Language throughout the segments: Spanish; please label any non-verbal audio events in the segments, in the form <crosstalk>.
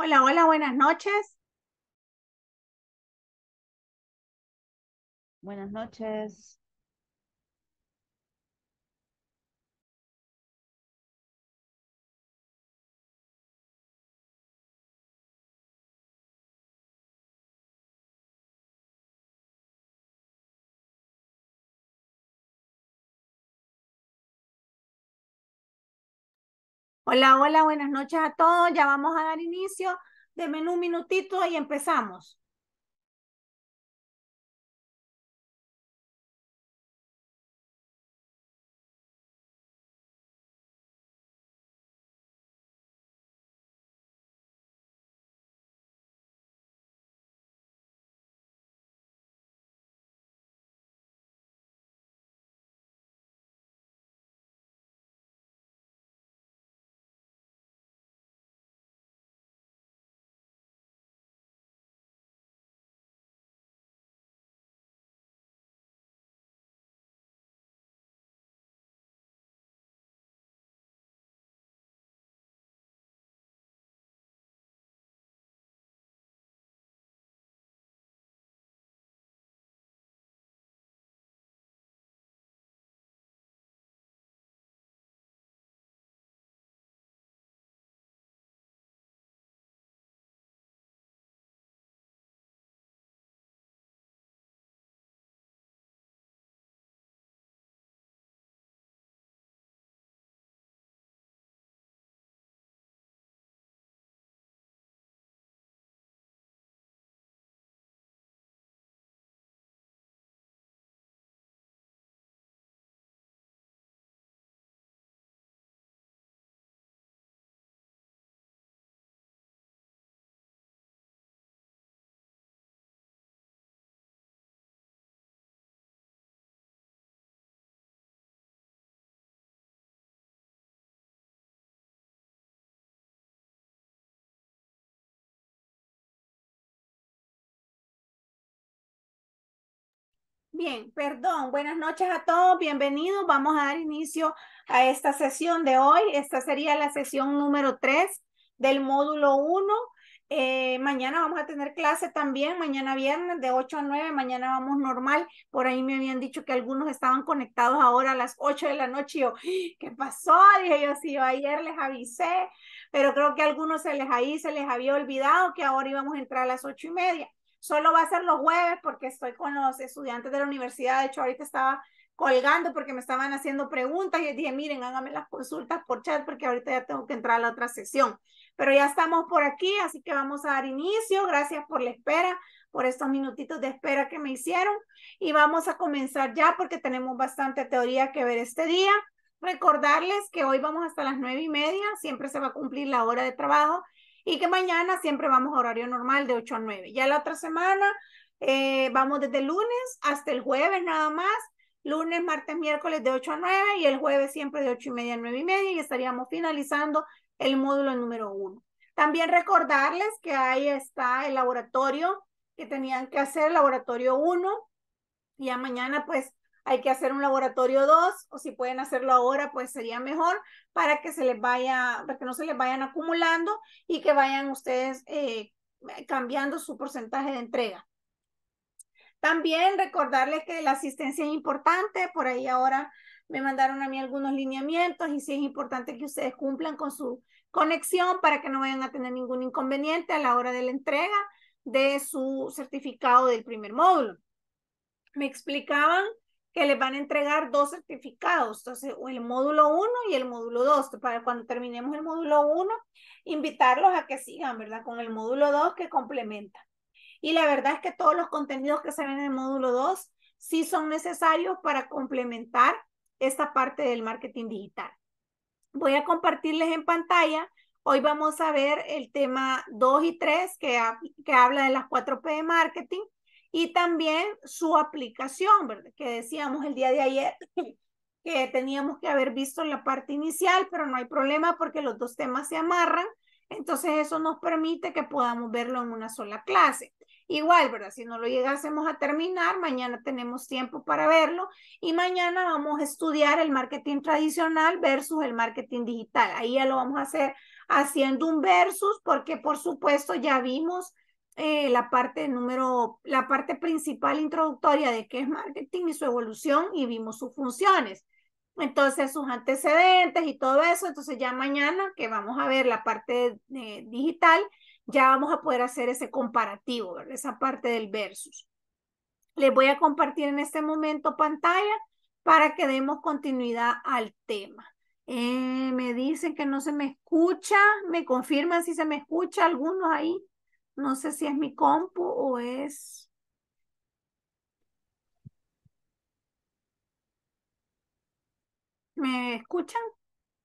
Hola, hola, buenas noches. Buenas noches. Hola, hola, buenas noches a todos. Ya vamos a dar inicio. denme un minutito y empezamos. Bien, perdón, buenas noches a todos, bienvenidos. Vamos a dar inicio a esta sesión de hoy. Esta sería la sesión número 3 del módulo 1. Eh, mañana vamos a tener clase también, mañana viernes de 8 a 9, mañana vamos normal. Por ahí me habían dicho que algunos estaban conectados ahora a las 8 de la noche. ¡Ah! ¿qué pasó? Dije yo, sí, yo ayer les avisé, pero creo que algunos se les ahí, se les había olvidado que ahora íbamos a entrar a las 8 y media solo va a ser los jueves porque estoy con los estudiantes de la universidad. De hecho, ahorita estaba colgando porque me estaban haciendo preguntas y dije, miren, háganme las consultas por chat porque ahorita ya tengo que entrar a la otra sesión. Pero ya estamos por aquí, así que vamos a dar inicio. Gracias por la espera, por estos minutitos de espera que me hicieron. Y vamos a comenzar ya porque tenemos bastante teoría que ver este día. Recordarles que hoy vamos hasta las nueve y media, siempre se va a cumplir la hora de trabajo y que mañana siempre vamos a horario normal de 8 a 9. Ya la otra semana eh, vamos desde lunes hasta el jueves nada más, lunes, martes, miércoles de 8 a 9 y el jueves siempre de 8 y media a 9 y media y estaríamos finalizando el módulo número 1. También recordarles que ahí está el laboratorio que tenían que hacer, laboratorio 1. Ya mañana pues hay que hacer un laboratorio 2 o si pueden hacerlo ahora, pues sería mejor para que se les vaya, para que no se les vayan acumulando y que vayan ustedes eh, cambiando su porcentaje de entrega. También recordarles que la asistencia es importante, por ahí ahora me mandaron a mí algunos lineamientos y sí es importante que ustedes cumplan con su conexión para que no vayan a tener ningún inconveniente a la hora de la entrega de su certificado del primer módulo. Me explicaban que les van a entregar dos certificados, entonces el módulo 1 y el módulo 2, para cuando terminemos el módulo 1, invitarlos a que sigan, ¿verdad? Con el módulo 2 que complementa. Y la verdad es que todos los contenidos que se ven en el módulo 2 sí son necesarios para complementar esta parte del marketing digital. Voy a compartirles en pantalla. Hoy vamos a ver el tema 2 y 3 que, que habla de las 4P de marketing y también su aplicación, ¿verdad? Que decíamos el día de ayer <laughs> que teníamos que haber visto la parte inicial, pero no hay problema porque los dos temas se amarran, entonces eso nos permite que podamos verlo en una sola clase. Igual, ¿verdad? Si no lo llegásemos a terminar, mañana tenemos tiempo para verlo y mañana vamos a estudiar el marketing tradicional versus el marketing digital. Ahí ya lo vamos a hacer haciendo un versus porque por supuesto ya vimos eh, la parte número, la parte principal introductoria de qué es marketing y su evolución y vimos sus funciones. Entonces, sus antecedentes y todo eso. Entonces, ya mañana que vamos a ver la parte digital, ya vamos a poder hacer ese comparativo, esa parte del versus. Les voy a compartir en este momento pantalla para que demos continuidad al tema. Eh, me dicen que no se me escucha, me confirman si se me escucha alguno ahí. No sé si es mi compu o es... ¿Me escuchan?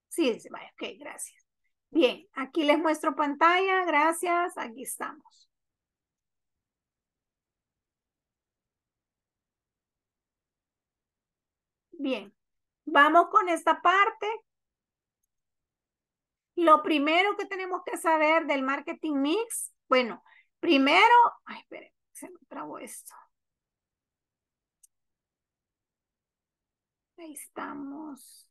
Sí, sí, vaya, ok, gracias. Bien, aquí les muestro pantalla, gracias, aquí estamos. Bien, vamos con esta parte. Lo primero que tenemos que saber del marketing mix bueno, primero, ay, espere, se me trabó esto. Ahí estamos.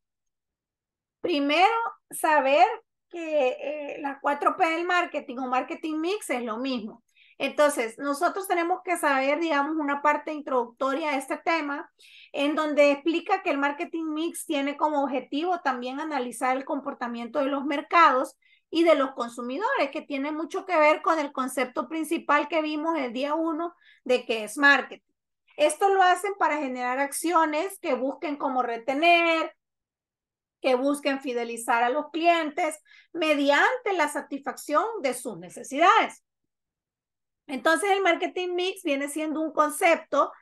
Primero, saber que eh, la las 4P del marketing o marketing mix es lo mismo. Entonces, nosotros tenemos que saber, digamos, una parte introductoria a este tema, en donde explica que el marketing mix tiene como objetivo también analizar el comportamiento de los mercados y de los consumidores, que tiene mucho que ver con el concepto principal que vimos el día uno de que es marketing. Esto lo hacen para generar acciones que busquen como retener, que busquen fidelizar a los clientes mediante la satisfacción de sus necesidades. Entonces el marketing mix viene siendo un concepto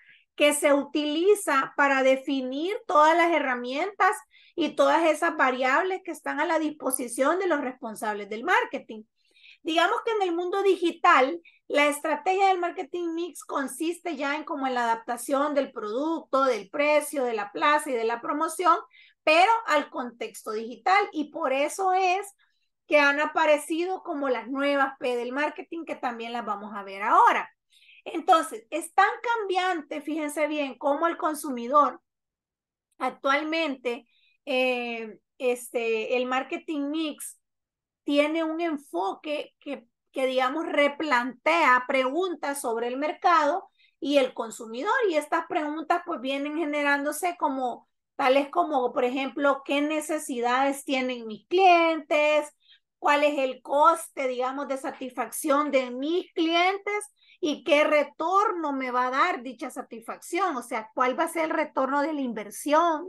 que se utiliza para definir todas las herramientas y todas esas variables que están a la disposición de los responsables del marketing. Digamos que en el mundo digital, la estrategia del marketing mix consiste ya en como en la adaptación del producto, del precio, de la plaza y de la promoción, pero al contexto digital. Y por eso es que han aparecido como las nuevas P del marketing que también las vamos a ver ahora. Entonces, es tan cambiante, fíjense bien, como el consumidor actualmente, eh, este, el marketing mix tiene un enfoque que, que, digamos, replantea preguntas sobre el mercado y el consumidor. Y estas preguntas pues vienen generándose como tales como, por ejemplo, qué necesidades tienen mis clientes, cuál es el coste, digamos, de satisfacción de mis clientes y qué retorno me va a dar dicha satisfacción, o sea, cuál va a ser el retorno de la inversión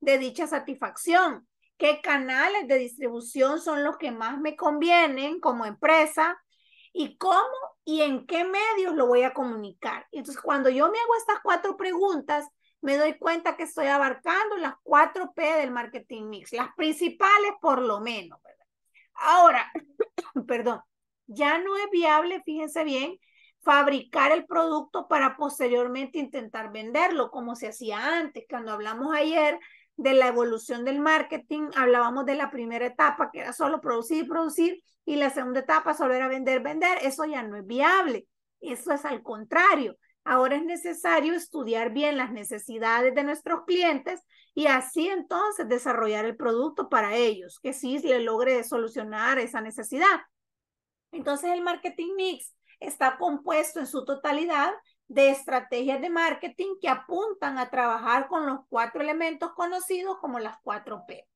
de dicha satisfacción, qué canales de distribución son los que más me convienen como empresa y cómo y en qué medios lo voy a comunicar. Entonces, cuando yo me hago estas cuatro preguntas, me doy cuenta que estoy abarcando las cuatro P del marketing mix, las principales por lo menos, ¿verdad? Ahora, <coughs> perdón, ya no es viable, fíjense bien, fabricar el producto para posteriormente intentar venderlo, como se hacía antes. Cuando hablamos ayer de la evolución del marketing, hablábamos de la primera etapa, que era solo producir y producir, y la segunda etapa solo era vender, vender. Eso ya no es viable. Eso es al contrario. Ahora es necesario estudiar bien las necesidades de nuestros clientes y así entonces desarrollar el producto para ellos, que sí le logre solucionar esa necesidad. Entonces el marketing mix está compuesto en su totalidad de estrategias de marketing que apuntan a trabajar con los cuatro elementos conocidos como las cuatro P,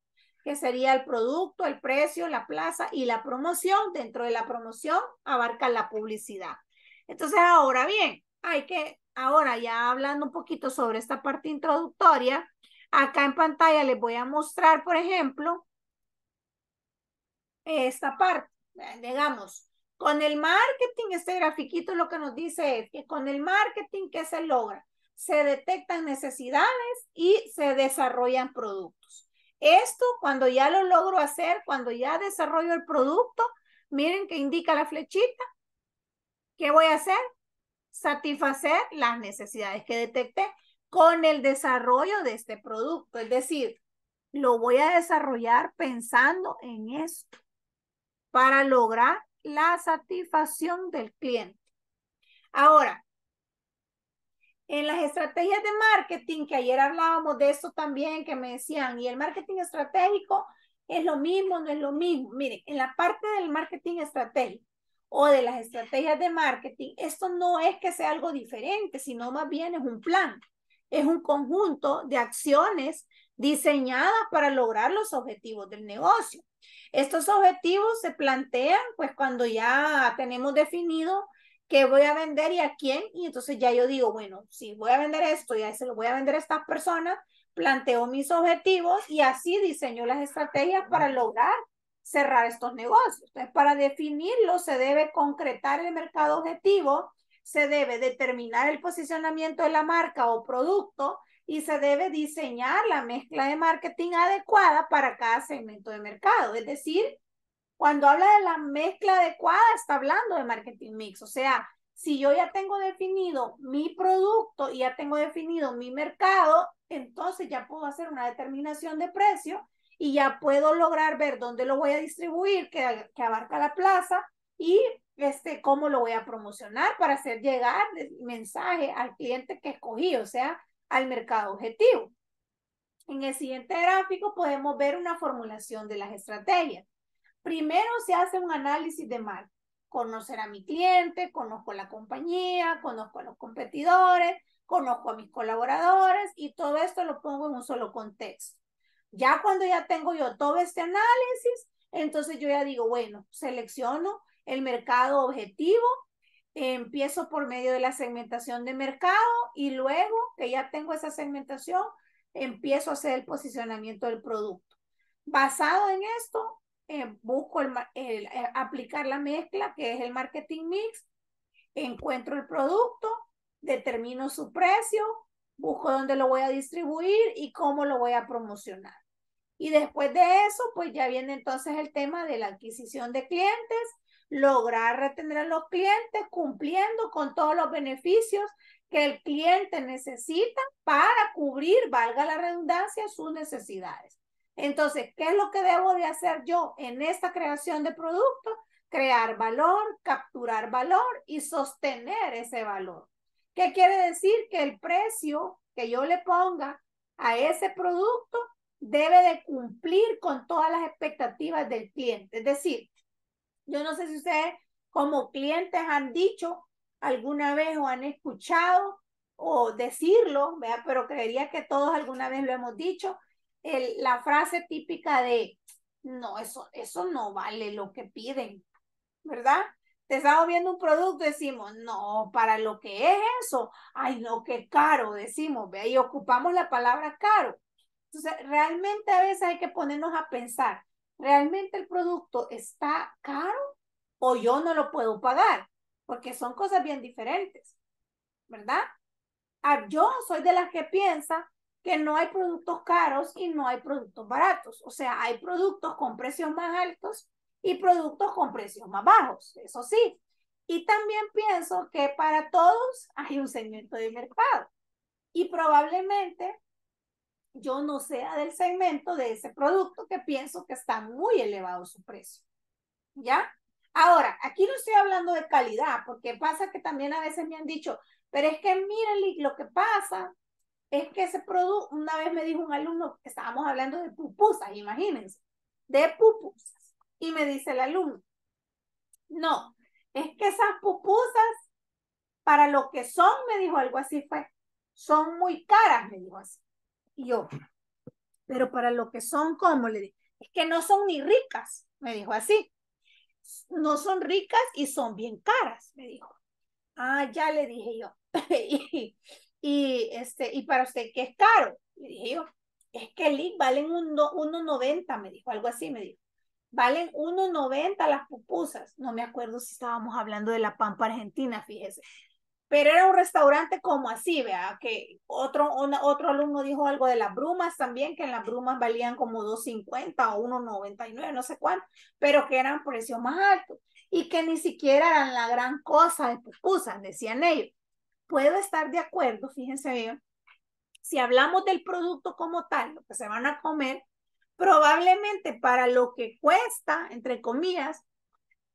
que sería el producto, el precio, la plaza y la promoción. Dentro de la promoción abarca la publicidad. Entonces, ahora bien, hay que, ahora ya hablando un poquito sobre esta parte introductoria, acá en pantalla les voy a mostrar, por ejemplo, esta parte, eh, digamos, con el marketing, este grafiquito lo que nos dice es que con el marketing, ¿qué se logra? Se detectan necesidades y se desarrollan productos. Esto cuando ya lo logro hacer, cuando ya desarrollo el producto, miren que indica la flechita, ¿qué voy a hacer? satisfacer las necesidades que detecté con el desarrollo de este producto. Es decir, lo voy a desarrollar pensando en esto para lograr la satisfacción del cliente. Ahora, en las estrategias de marketing, que ayer hablábamos de eso también, que me decían, y el marketing estratégico es lo mismo, no es lo mismo. Miren, en la parte del marketing estratégico, o de las estrategias de marketing, esto no es que sea algo diferente, sino más bien es un plan, es un conjunto de acciones diseñadas para lograr los objetivos del negocio. Estos objetivos se plantean pues cuando ya tenemos definido qué voy a vender y a quién, y entonces ya yo digo, bueno, si voy a vender esto, y a se lo voy a vender a estas personas, planteo mis objetivos y así diseño las estrategias para lograr cerrar estos negocios. Entonces, para definirlo se debe concretar el mercado objetivo, se debe determinar el posicionamiento de la marca o producto y se debe diseñar la mezcla de marketing adecuada para cada segmento de mercado. Es decir, cuando habla de la mezcla adecuada, está hablando de marketing mix. O sea, si yo ya tengo definido mi producto y ya tengo definido mi mercado, entonces ya puedo hacer una determinación de precio y ya puedo lograr ver dónde lo voy a distribuir, que, abarca la plaza y este, cómo lo voy a promocionar para hacer llegar el mensaje al cliente que escogí, o sea, al mercado objetivo. En el siguiente gráfico podemos ver una formulación de las estrategias. Primero se hace un análisis de marca. Conocer a mi cliente, conozco la compañía, conozco a los competidores, conozco a mis colaboradores y todo esto lo pongo en un solo contexto. Ya cuando ya tengo yo todo este análisis, entonces yo ya digo, bueno, selecciono el mercado objetivo, empiezo por medio de la segmentación de mercado y luego que ya tengo esa segmentación, empiezo a hacer el posicionamiento del producto. Basado en esto, eh, busco eh, aplicar la mezcla, que es el marketing mix, encuentro el producto, determino su precio, busco dónde lo voy a distribuir y cómo lo voy a promocionar. Y después de eso, pues ya viene entonces el tema de la adquisición de clientes, lograr retener a los clientes cumpliendo con todos los beneficios que el cliente necesita para cubrir, valga la redundancia, sus necesidades. Entonces, ¿qué es lo que debo de hacer yo en esta creación de producto? Crear valor, capturar valor y sostener ese valor. ¿Qué quiere decir? Que el precio que yo le ponga a ese producto debe de cumplir con todas las expectativas del cliente. Es decir, yo no sé si ustedes como clientes han dicho alguna vez o han escuchado o decirlo, vea, pero creería que todos alguna vez lo hemos dicho, la frase típica de, no, eso, eso no vale lo que piden, ¿verdad? Te estamos viendo un producto, decimos, no, para lo que es eso, ay, no, qué caro, decimos, ¿verdad? y ocupamos la palabra caro realmente a veces hay que ponernos a pensar, ¿realmente el producto está caro o yo no lo puedo pagar? Porque son cosas bien diferentes, ¿verdad? Ah, yo soy de las que piensa que no hay productos caros y no hay productos baratos. O sea, hay productos con precios más altos y productos con precios más bajos, eso sí. Y también pienso que para todos hay un segmento de mercado. Y probablemente yo no sea del segmento de ese producto que pienso que está muy elevado su precio. ¿Ya? Ahora, aquí no estoy hablando de calidad, porque pasa que también a veces me han dicho, pero es que miren, lo que pasa es que ese producto, una vez me dijo un alumno, estábamos hablando de pupusas, imagínense, de pupusas. Y me dice el alumno, no, es que esas pupusas, para lo que son, me dijo algo así, fue, son muy caras, me dijo así yo, pero para lo que son, ¿cómo? Le dije, es que no son ni ricas, me dijo así. No son ricas y son bien caras, me dijo. Ah, ya le dije yo. <laughs> y, este, ¿y para usted qué es caro? Le dije yo, es que el valen 1.90, me dijo, algo así me dijo. Valen 1.90 las pupusas. No me acuerdo si estábamos hablando de la pampa argentina, fíjese pero era un restaurante como así, vea, que otro, otro alumno dijo algo de las brumas también, que en las brumas valían como 2.50 o 1.99, no sé cuánto, pero que eran precios más altos y que ni siquiera eran la gran cosa de pupusas, decían ellos. Puedo estar de acuerdo, fíjense bien, si hablamos del producto como tal, lo que se van a comer, probablemente para lo que cuesta, entre comillas,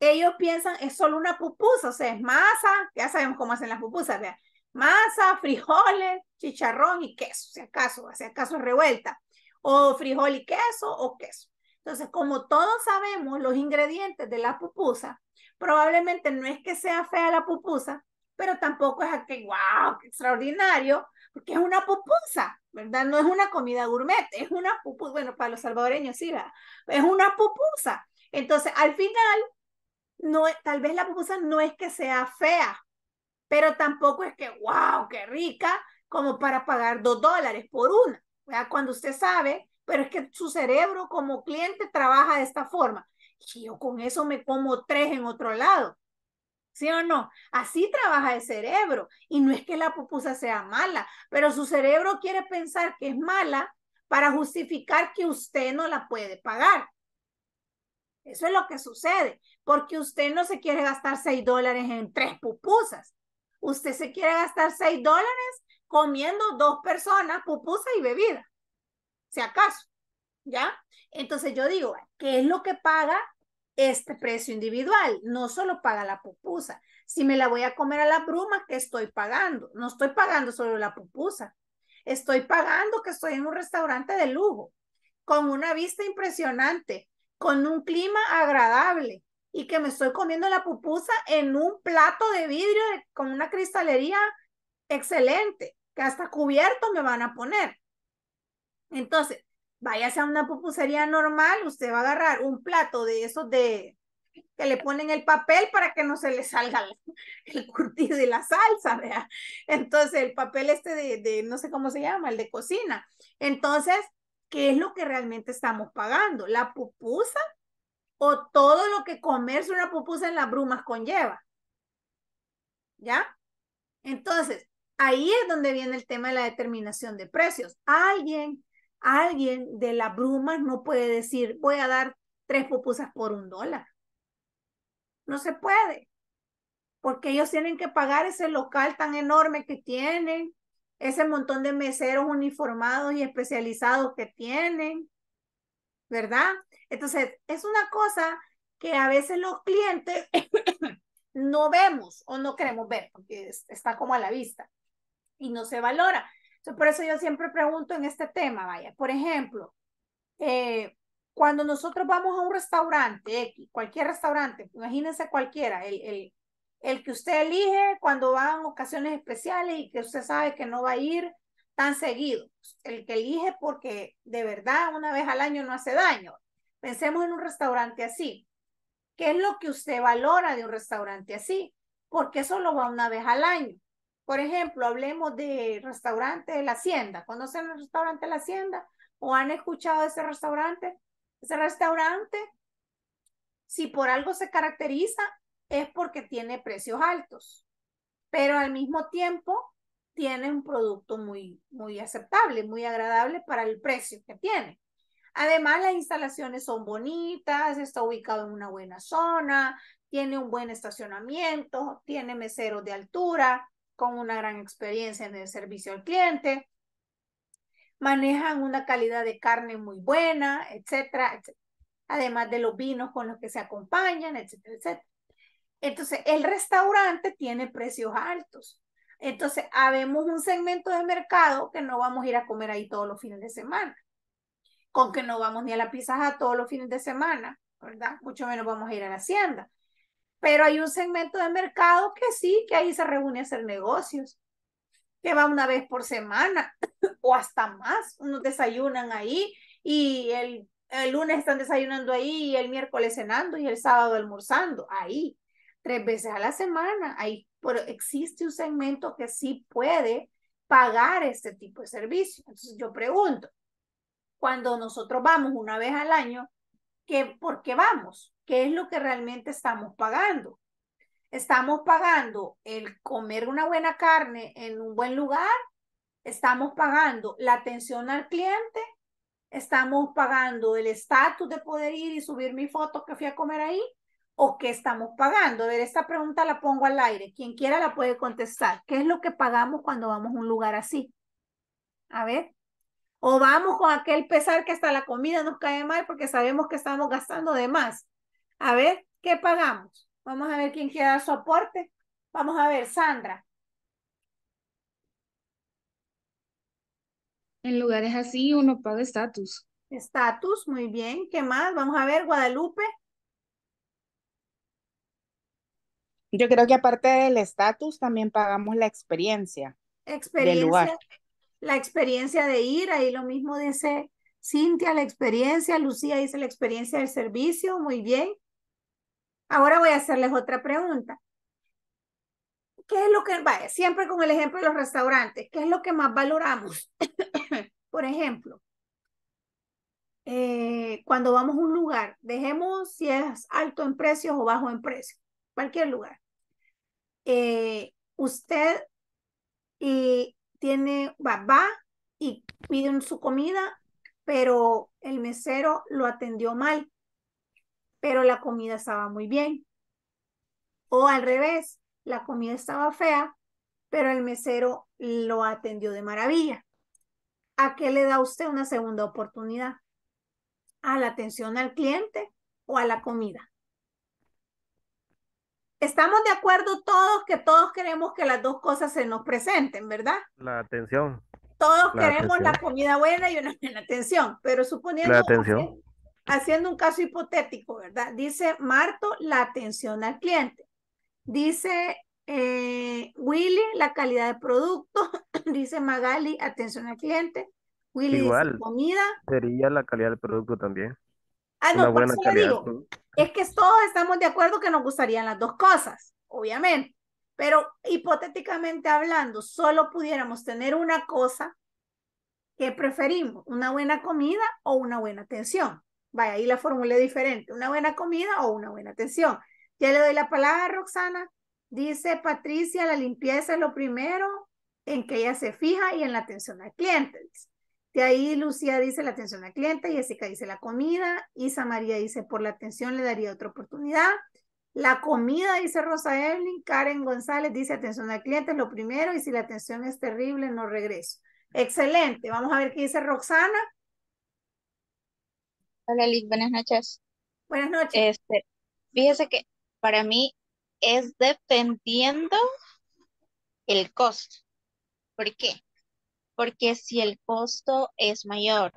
ellos piensan es solo una pupusa, o sea, es masa, ya sabemos cómo hacen las pupusas, ¿verdad? masa, frijoles, chicharrón y queso, si acaso, si acaso revuelta, o frijol y queso o queso. Entonces, como todos sabemos los ingredientes de la pupusa, probablemente no es que sea fea la pupusa, pero tampoco es aquel, guau, qué extraordinario, porque es una pupusa, ¿verdad? No es una comida gourmet, es una pupusa, bueno, para los salvadoreños sí, ¿verdad? es una pupusa. Entonces, al final, tal vez la pupusa no es que sea fea, pero tampoco es que, wow, qué rica, como para pagar dos dólares por una, cuando usted sabe, pero es que su cerebro como cliente trabaja de esta forma. yo con eso me como tres en otro lado. ¿Sí o no? Así trabaja el cerebro. Y no es que la pupusa sea mala, pero su cerebro quiere pensar que es mala para justificar que usted no la puede pagar. Eso es lo que sucede, porque usted no se quiere gastar 6 dólares en tres pupusas. Usted se quiere gastar 6 dólares comiendo dos personas, pupusa y bebida, si acaso, ¿ya? Entonces yo digo, ¿qué es lo que paga este precio individual? No solo paga la pupusa. Si me la voy a comer a la bruma, ¿qué estoy pagando? No estoy pagando solo la pupusa. Estoy pagando que estoy en un restaurante de lujo, con una vista impresionante, con un clima agradable y que me estoy comiendo la pupusa en un plato de vidrio con una cristalería excelente, que hasta cubierto me van a poner. Entonces, váyase a una pupusería normal, usted va a agarrar un plato de esos de que le ponen el papel para que no se le salga <laughs> el, el curtido la salsa, ¿verdad? Entonces, el papel este de, de, no sé cómo se llama, el de cocina. Entonces, qué es lo que realmente estamos pagando, la pupusa o todo lo que comerse una pupusa en las brumas conlleva. ¿Ya? Entonces, ahí es donde viene el tema de la determinación de precios. Alguien, alguien de las brumas no puede decir, voy a dar tres pupusas por un dólar. No se puede, porque ellos tienen que pagar ese local tan enorme que tienen, ese montón de meseros uniformados y especializados que tienen, ¿verdad? Entonces, es una cosa que a veces los clientes <coughs> no vemos o no queremos ver, porque está como a la vista y no se valora. Entonces, por eso yo siempre pregunto en este tema, vaya, por ejemplo, eh, cuando nosotros vamos a un restaurante, X, cualquier restaurante, imagínense cualquiera, el, el, el que usted elige cuando va en ocasiones especiales y que usted sabe que no va a ir tan seguido, el que elige porque de verdad una vez al año no hace daño. Pensemos en un restaurante así. ¿Qué es lo que usted valora de un restaurante así? Porque solo va una vez al año. Por ejemplo, hablemos de restaurante de la hacienda. ¿Conocen el restaurante de la hacienda? ¿O han escuchado de ese restaurante? Ese restaurante, si por algo se caracteriza, es porque tiene precios altos, pero al mismo tiempo tiene un producto muy, muy aceptable, muy agradable para el precio que tiene. Además, las instalaciones son bonitas, está ubicado en una buena zona, tiene un buen estacionamiento, tiene meseros de altura, con una gran experiencia en el servicio al cliente, manejan una calidad de carne muy buena, etcétera, etcétera. Además de los vinos con los que se acompañan, etcétera, etcétera. Entonces, el restaurante tiene precios altos. Entonces, habemos un segmento de mercado que no vamos a ir a comer ahí todos los fines de semana. Con que no vamos ni a la pizza todos los fines de semana, ¿verdad? Mucho menos vamos a ir a la hacienda. Pero hay un segmento de mercado que sí, que ahí se reúne a hacer negocios, que va una vez por semana <coughs> o hasta más. Unos desayunan ahí y el, el lunes están desayunando ahí y el miércoles cenando y el sábado almorzando ahí tres veces a la semana. Ahí pero existe un segmento que sí puede pagar este tipo de servicio. Entonces yo pregunto, cuando nosotros vamos una vez al año, ¿qué, ¿por qué vamos? ¿Qué es lo que realmente estamos pagando? ¿Estamos pagando el comer una buena carne en un buen lugar? ¿Estamos pagando la atención al cliente? ¿Estamos pagando el estatus de poder ir y subir mi foto que fui a comer ahí? o qué estamos pagando. A ver, esta pregunta la pongo al aire. Quien quiera la puede contestar. ¿Qué es lo que pagamos cuando vamos a un lugar así? A ver. O vamos con aquel pesar que hasta la comida nos cae mal porque sabemos que estamos gastando de más. A ver, ¿qué pagamos? Vamos a ver quién quiere dar su aporte. Vamos a ver, Sandra. En lugares así uno paga estatus. Estatus, muy bien. ¿Qué más? Vamos a ver, Guadalupe. Yo creo que aparte del estatus, también pagamos la experiencia. Experiencia. lugar. La experiencia de ir, ahí lo mismo dice Cintia, la experiencia, Lucía dice la experiencia del servicio, muy bien. Ahora voy a hacerles otra pregunta. ¿Qué es lo que, va, siempre con el ejemplo de los restaurantes, qué es lo que más valoramos? <coughs> Por ejemplo, eh, cuando vamos a un lugar, dejemos si es alto en precios o bajo en precios, cualquier lugar. Eh, usted tiene, va, va y piden su comida, pero el mesero lo atendió mal, pero la comida estaba muy bien. O al revés, la comida estaba fea, pero el mesero lo atendió de maravilla. ¿A qué le da usted una segunda oportunidad? ¿A la atención al cliente o a la comida? estamos de acuerdo todos que todos queremos que las dos cosas se nos presenten, ¿verdad? La atención. Todos queremos la comida buena y una buena atención, pero suponiendo... La atención. Haciendo, un caso hipotético, ¿verdad? Dice Marto, la atención al cliente. Dice eh, Willy, la calidad de producto. <coughs> dice Magali, atención al cliente. Willy comida. Sería la calidad del producto también. Ah, no, una buena calidad. Digo, es que todos estamos de acuerdo que nos gustarían las dos cosas, obviamente, pero hipotéticamente hablando, solo pudiéramos tener una cosa que preferimos, una buena comida o una buena atención. Vaya, ahí la fórmula es diferente, una buena comida o una buena atención. Ya le doy la palabra a Roxana. Dice Patricia, la limpieza es lo primero en que ella se fija y en la atención al cliente. De ahí Lucía dice la atención al cliente, Jessica dice la comida, Isa María dice por la atención le daría otra oportunidad. La comida, dice Rosa Evelyn, Karen González dice atención al cliente es lo primero y si la atención es terrible no regreso. Excelente, vamos a ver qué dice Roxana. Hola Liz, buenas noches. Buenas noches. Este, fíjese que para mí es dependiendo el costo. ¿Por qué? Porque si el costo es mayor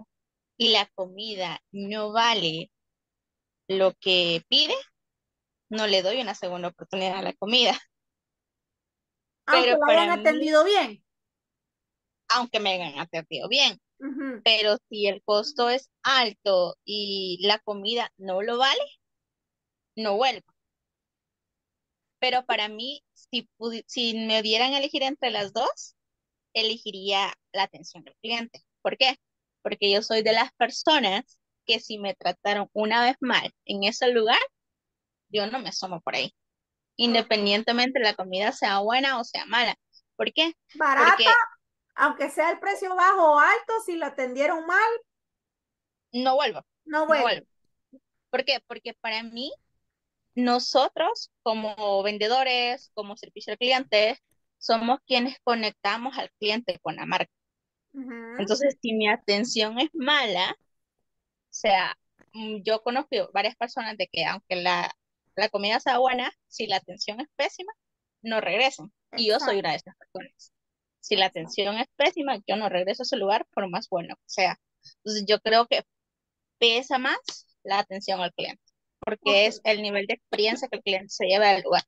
y la comida no vale lo que pide, no le doy una segunda oportunidad a la comida. <laughs> Aunque hayan atendido bien. Aunque me hayan atendido bien. Pero si el costo es alto y la comida no lo vale, no vuelvo. Pero para mí, si, si me dieran a elegir entre las dos, elegiría la atención del cliente. ¿Por qué? Porque yo soy de las personas que si me trataron una vez mal en ese lugar, yo no me asomo por ahí. Independientemente la comida sea buena o sea mala. ¿Por qué? Barata, aunque sea el precio bajo o alto, si lo atendieron mal. No vuelvo. No vuelvo. ¿Por qué? Porque para mí, nosotros como vendedores, como servicio al cliente, somos quienes conectamos al cliente con la marca. Entonces, si mi atención es mala, o sea, mm, yo conozco varias personas de que aunque la, la comida sea buena, si la atención es pésima, no regresan. Y yo soy una de esas personas. Si la atención es pésima, yo no regreso a ese lugar por más bueno que sea. Entonces, yo creo que pesa más la atención al cliente, porque es el nivel de experiencia que el cliente se lleva al lugar.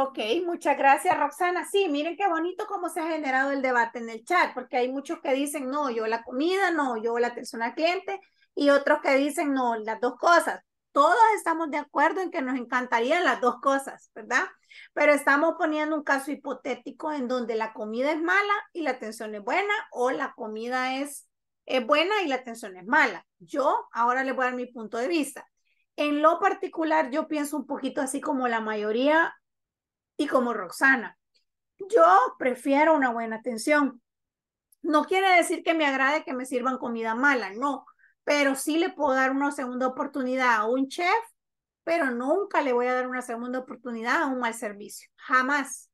Ok, muchas gracias Roxana. Sí, miren qué bonito cómo se ha generado el debate en el chat, porque hay muchos que dicen, no, yo la comida, no, yo la atención al cliente, y otros que dicen, no, las dos cosas. Todos estamos de acuerdo en que nos encantarían las dos cosas, ¿verdad? Pero estamos poniendo un caso hipotético en donde la comida es mala y la atención es buena, o la comida es, es buena y la atención es mala. Yo ahora les voy a dar mi punto de vista. En lo particular, yo pienso un poquito así como la mayoría y como Roxana. Yo prefiero una buena atención. No quiere decir que me agrade que me sirvan comida mala, no, pero sí le puedo dar una segunda oportunidad a un chef, pero nunca le voy a dar una segunda oportunidad a un mal servicio, jamás.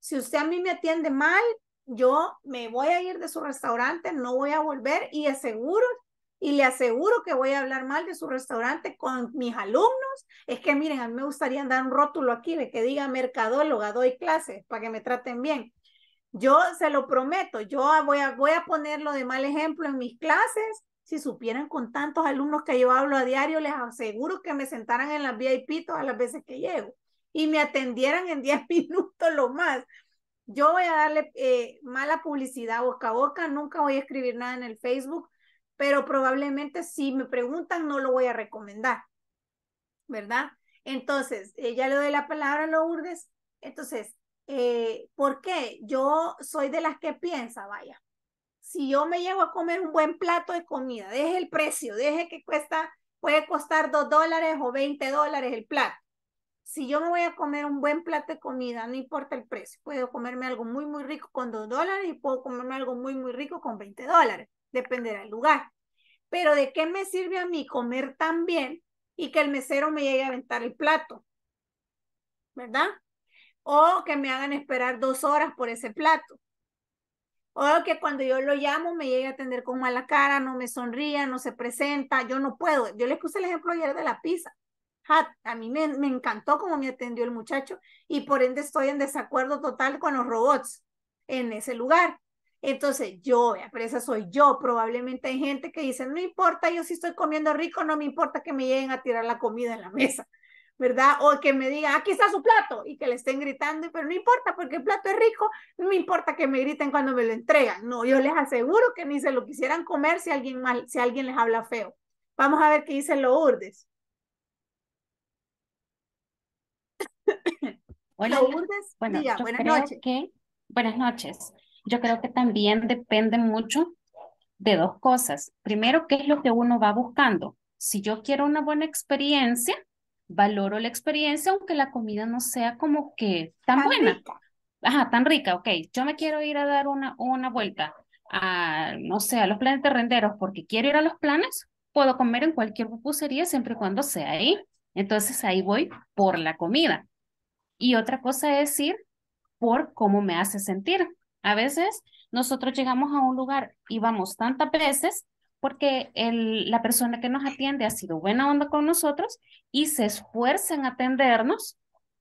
Si usted a mí me atiende mal, yo me voy a ir de su restaurante, no voy a volver y aseguro y le aseguro que voy a hablar mal de su restaurante con mis alumnos. Es que miren, a mí me gustaría dar un rótulo aquí de que diga mercadóloga, doy clases para que me traten bien. Yo se lo prometo, yo voy a, voy a ponerlo de mal ejemplo en mis clases. Si supieran con tantos alumnos que yo hablo a diario, les aseguro que me sentaran en las VIP todas las veces que llego y me atendieran en 10 <laughs> minutos lo más. Yo voy a darle eh, mala publicidad boca a boca, nunca voy a escribir nada en el Facebook, pero probablemente si me preguntan no lo voy a recomendar, ¿verdad? Entonces, eh, ya le doy la palabra a Lourdes. Entonces, eh, ¿por qué? Yo soy de las que piensa, vaya, si yo me llego a comer un buen plato de comida, deje el precio, deje que cuesta, puede costar 2 dólares o 20 dólares el plato. Si yo me voy a comer un buen plato de comida, no importa el precio, puedo comerme algo muy, muy rico con 2 dólares y puedo comerme algo muy, muy rico con 20 dólares dependerá del lugar. Pero ¿de qué me sirve a mí comer tan bien y que el mesero me llegue a aventar el plato? ¿Verdad? O que me hagan esperar dos horas por ese plato. O que cuando yo lo llamo me llegue a atender con mala cara, no me sonría, no se presenta, yo no puedo. Yo les puse el ejemplo ayer de la pizza. a mí me encantó cómo me atendió el muchacho y por ende estoy en desacuerdo total con los robots en ese lugar. Entonces, yo, pero esa soy yo. Probablemente hay gente que dice, no importa, yo sí estoy comiendo rico, no me importa que me lleguen a tirar la comida en la mesa, ¿verdad? O que me digan, aquí está su plato, y que le estén gritando, pero no importa porque el plato es rico, no me importa que me griten cuando me lo entregan. No, yo les aseguro que ni se lo quisieran comer si alguien, mal, si alguien les habla feo. Vamos a ver qué dice Lourdes. Hola, Lourdes, buenas, noches. Buenas noches yo creo que también depende mucho de dos cosas. Primero, qué es lo que uno va buscando. Si yo quiero una buena experiencia, valoro la experiencia aunque la comida no sea como que tan, buena. Ajá, tan rica, ok. Yo me quiero ir a dar una, una vuelta a, no sé, a los planes renderos porque quiero ir a los planes, puedo comer en cualquier pupusería siempre y cuando sea ahí. Entonces ahí voy por la comida. Y otra cosa es ir por cómo me hace sentir. A veces nosotros llegamos a un lugar y vamos tantas veces porque el, la persona que nos atiende ha sido buena onda con nosotros y se esfuerza en atendernos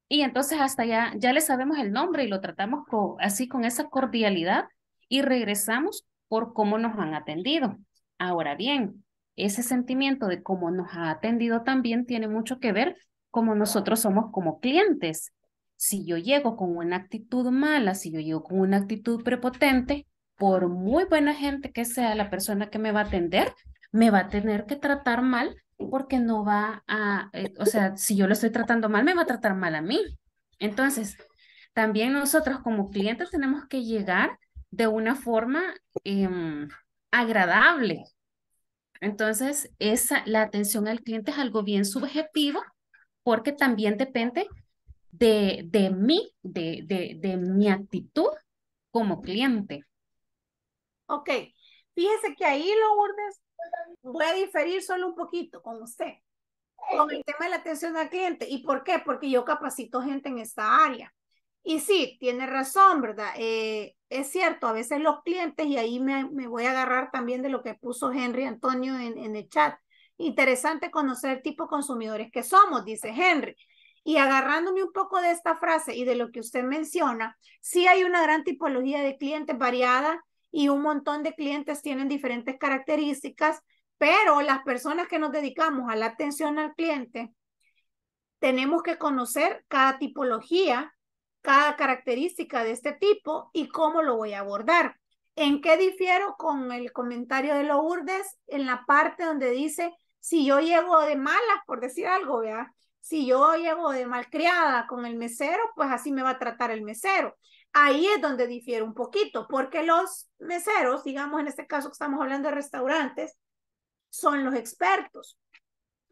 y entonces hasta ya, ya le sabemos el nombre y lo tratamos así con esa cordialidad y regresamos por cómo nos han atendido. Ahora bien, ese sentimiento de cómo nos ha atendido también tiene mucho que ver como nosotros somos como clientes si yo llego con una actitud mala, si yo llego con una actitud prepotente, por muy buena gente que sea la persona que me va a atender, me va a tener que tratar mal porque no va a, eh, o sea, si yo lo estoy tratando mal, me va a tratar mal a mí. Entonces, también nosotros como clientes tenemos que llegar de una forma em, agradable. Entonces, esa, la atención al cliente es algo bien subjetivo porque también depende de, mí, de, de, mi actitud como cliente. Ok, fíjese que ahí, Lourdes, voy a diferir solo un poquito con usted, con el tema de la atención al cliente. ¿Y por qué? Porque yo capacito gente en esta área. Y sí, tiene razón, ¿verdad? Eh, es cierto, a veces los clientes, y ahí me, voy a agarrar también de lo que puso Henry Antonio en, en el chat, interesante conocer el tipo de consumidores que somos, dice Henry. Y agarrándome un poco de esta frase y de lo que usted menciona, sí hay una gran tipología de clientes variada y un montón de clientes tienen diferentes características, pero las personas que nos dedicamos a la atención al cliente, tenemos que conocer cada tipología, cada característica de este tipo y cómo lo voy a abordar. ¿En qué difiero con el comentario de urdes En la parte donde dice, si yo llego de malas, por decir algo, ¿verdad? Si yo llego de malcriada con el mesero, pues así me va a tratar el mesero. Ahí es donde difiere un poquito, porque los meseros, digamos en este caso que estamos hablando de restaurantes, son los expertos,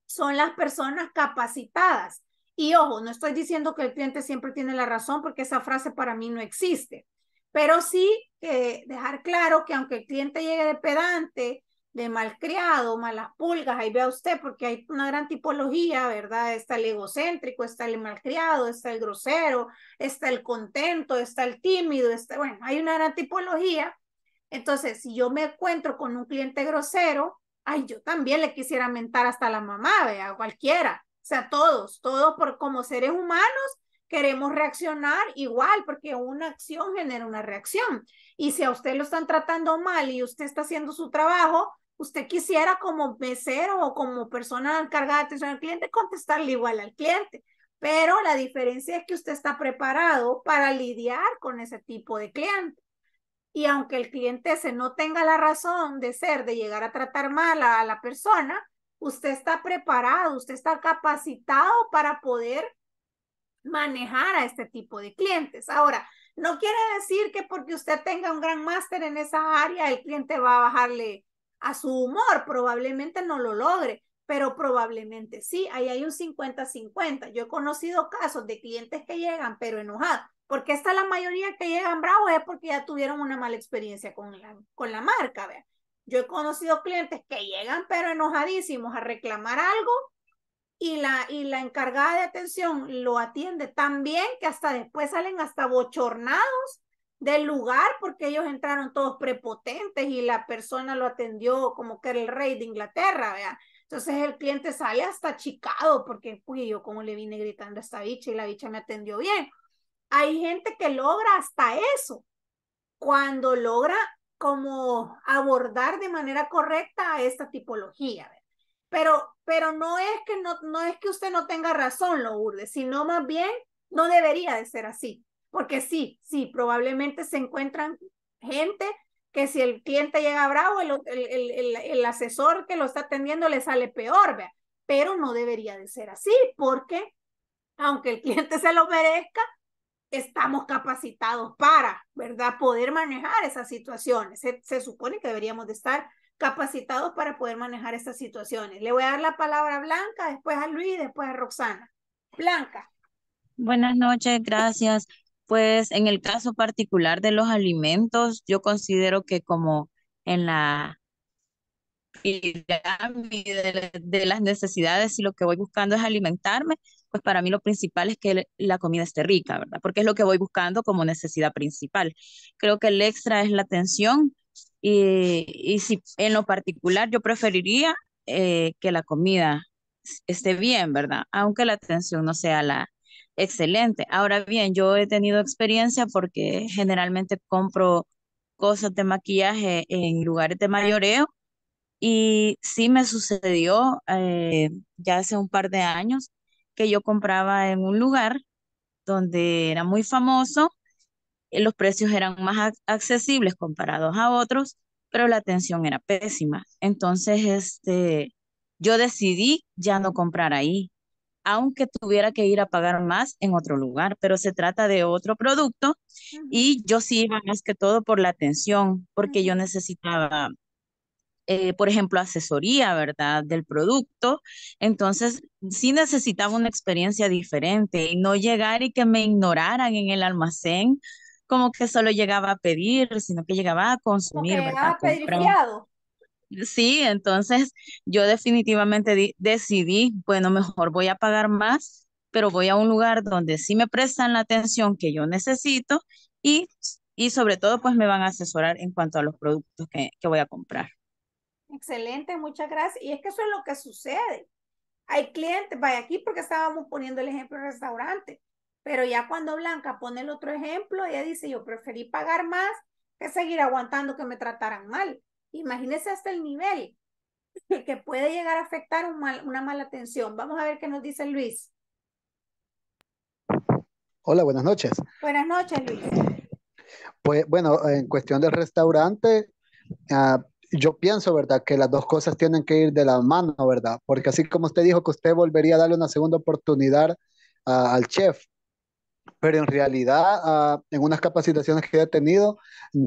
son las personas capacitadas. Y ojo, no estoy diciendo que el cliente siempre tiene la razón, porque esa frase para mí no existe, pero sí que eh, dejar claro que aunque el cliente llegue de pedante de malcriado, malas pulgas, ahí vea usted, porque hay una gran tipología, ¿verdad? Está el egocéntrico, está el malcriado, está el grosero, está el contento, está el tímido, está, bueno, hay una gran tipología. Entonces, si yo me encuentro con un cliente grosero, ay, yo también le quisiera mentar hasta la mamá, vea, cualquiera, o sea, todos, todos por como seres humanos queremos reaccionar igual, porque una acción genera una reacción. Y si a usted lo están tratando mal y usted está haciendo su trabajo, usted quisiera como mesero o como persona encargada de atención al cliente contestarle igual al cliente, pero la diferencia es que usted está preparado para lidiar con ese tipo de cliente. Y aunque el cliente se no tenga la razón de ser, de llegar a tratar mal a la persona, usted está preparado, usted está capacitado para poder manejar a este tipo de clientes. Ahora, no quiere decir que porque usted tenga un gran máster en esa área, el cliente va a bajarle a su humor, probablemente no lo logre, pero probablemente sí, ahí hay un 50-50. Yo he conocido casos de clientes que llegan, pero enojados, porque esta la mayoría que llegan bravos es porque ya tuvieron una mala experiencia con la, con la marca. vean. Yo he conocido clientes que llegan, pero enojadísimos a reclamar algo y la, y la encargada de atención lo atiende tan bien que hasta después salen hasta bochornados del lugar porque ellos entraron todos prepotentes y la persona lo atendió como que era el rey de Inglaterra, ¿vea? Entonces el cliente sale hasta chicado porque, uy, yo como le vine gritando a esta bicha y la bicha me atendió bien. Hay gente que logra hasta eso, cuando logra como abordar de manera correcta esta tipología, ¿verdad? Pero, pero no es que no, no es que usted no tenga razón, Lourdes, sino más bien no debería de ser así porque sí, sí, probablemente se encuentran gente que si el cliente llega bravo, el, el, asesor que lo está atendiendo le sale peor, ¿vea? pero no debería de ser así, porque aunque el cliente <laughs> se lo merezca, estamos capacitados para, ¿verdad?, poder manejar esas situaciones. Se, supone que deberíamos de estar capacitados para poder manejar esas situaciones. Le voy a dar la palabra a Blanca, después a Luis, después a Roxana. Blanca. Buenas noches, gracias. Pues en el caso particular de los alimentos, yo considero que como en la pirámide de las necesidades y lo que voy buscando es alimentarme, pues para mí lo principal es que la comida esté rica, ¿verdad? Porque es lo que voy buscando como necesidad principal. Creo que el extra es la atención y, si en lo particular yo preferiría eh, que la comida esté bien, ¿verdad? Aunque la atención no sea la, excelente. Ahora bien, yo he tenido experiencia porque generalmente compro cosas de maquillaje en lugares de mayoreo y sí me sucedió eh, ya hace un par de años que yo compraba en un lugar donde era muy famoso, eh, los precios eran más accesibles comparados a otros, pero la atención era pésima. Entonces, este, yo decidí ya no comprar ahí aunque tuviera que ir a pagar más en otro lugar, pero se trata de otro producto y yo sí iba más que todo por la atención, porque yo necesitaba, eh, por ejemplo, asesoría, ¿verdad?, del producto. Entonces, sí necesitaba una experiencia diferente y no llegar y que me ignoraran en el almacén como que solo llegaba a pedir, sino que llegaba a consumir. A Sí, entonces yo definitivamente decidí, bueno, mejor voy a pagar más, pero voy a un lugar donde sí me prestan la atención que yo necesito y, y sobre todo pues me van a asesorar en cuanto a los productos que, voy a comprar. Excelente, muchas gracias. Y es que eso es lo que sucede. Hay clientes, vaya aquí porque estábamos poniendo el ejemplo de restaurante, pero ya cuando Blanca pone el otro ejemplo, ella dice, yo preferí pagar más que seguir aguantando que me trataran mal. Imagínese hasta el nivel que puede llegar a afectar una mala atención. Vamos a ver qué nos dice Luis. Hola, buenas noches. Buenas noches, Luis. Pues bueno, en cuestión del restaurante, ah, yo pienso, ¿verdad? Que las dos cosas tienen que ir de la mano, ¿verdad? Porque así como usted dijo que usted volvería a darle una segunda oportunidad ah, al chef, pero en realidad ah, en unas capacitaciones que he tenido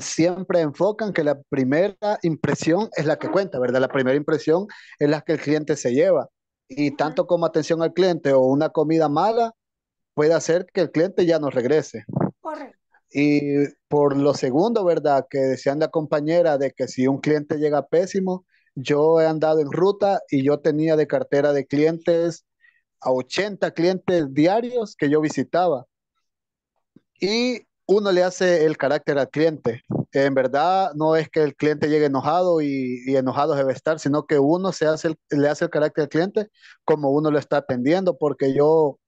siempre enfocan que la primera impresión es la que cuenta, ¿verdad? La primera impresión es la que el cliente se lleva. Y tanto como atención al cliente o una comida mala puede hacer que el cliente ya no regrese. Correcto. Y por lo segundo, ¿verdad? Que decían la compañera de que si un cliente llega pésimo, yo he andado en ruta y yo tenía de cartera de clientes a 80 clientes diarios que yo visitaba y uno le hace el carácter al cliente. En verdad no es que el cliente llegue enojado y, enojado debe estar, sino que uno se hace le hace el carácter al cliente como uno lo está atendiendo, porque yo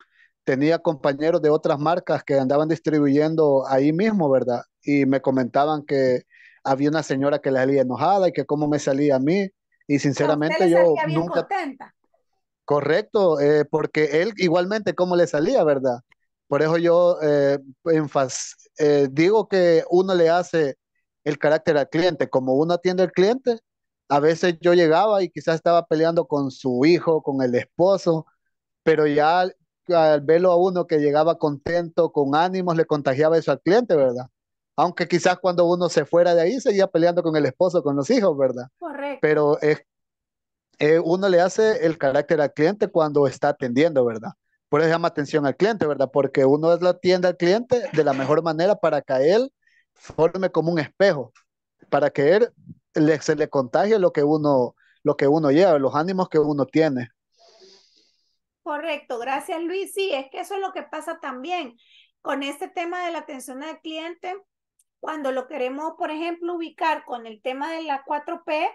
tenía compañeros de otras marcas que andaban distribuyendo ahí mismo, ¿verdad? Y me comentaban que había una señora que le salía enojada y que cómo me salía a mí. Y sinceramente ah, yo nunca... Correcto, eh, porque él igualmente cómo le salía, ¿verdad? Por eso yo eh, eh, digo que uno le hace el carácter al cliente. Como uno atiende al cliente, a veces yo llegaba y quizás estaba peleando con su hijo, con el esposo, pero ya al, al verlo a uno que llegaba contento, con ánimos, le contagiaba eso al cliente, ¿verdad? Aunque quizás cuando uno se fuera de ahí seguía peleando con el esposo, con los hijos, ¿verdad? Correcto. Pero es, eh, uno le hace el carácter al cliente cuando está atendiendo, ¿verdad? por eso llama atención al cliente, ¿verdad? Porque uno es la tienda al cliente de la mejor manera para que él forme como un espejo, para que él se le contagie lo que uno lo que uno lleva, los ánimos que uno tiene. Correcto, gracias Luis. Sí, es que eso es lo que pasa también con este tema de la atención al cliente, cuando lo queremos, por ejemplo, ubicar con el tema de la 4P,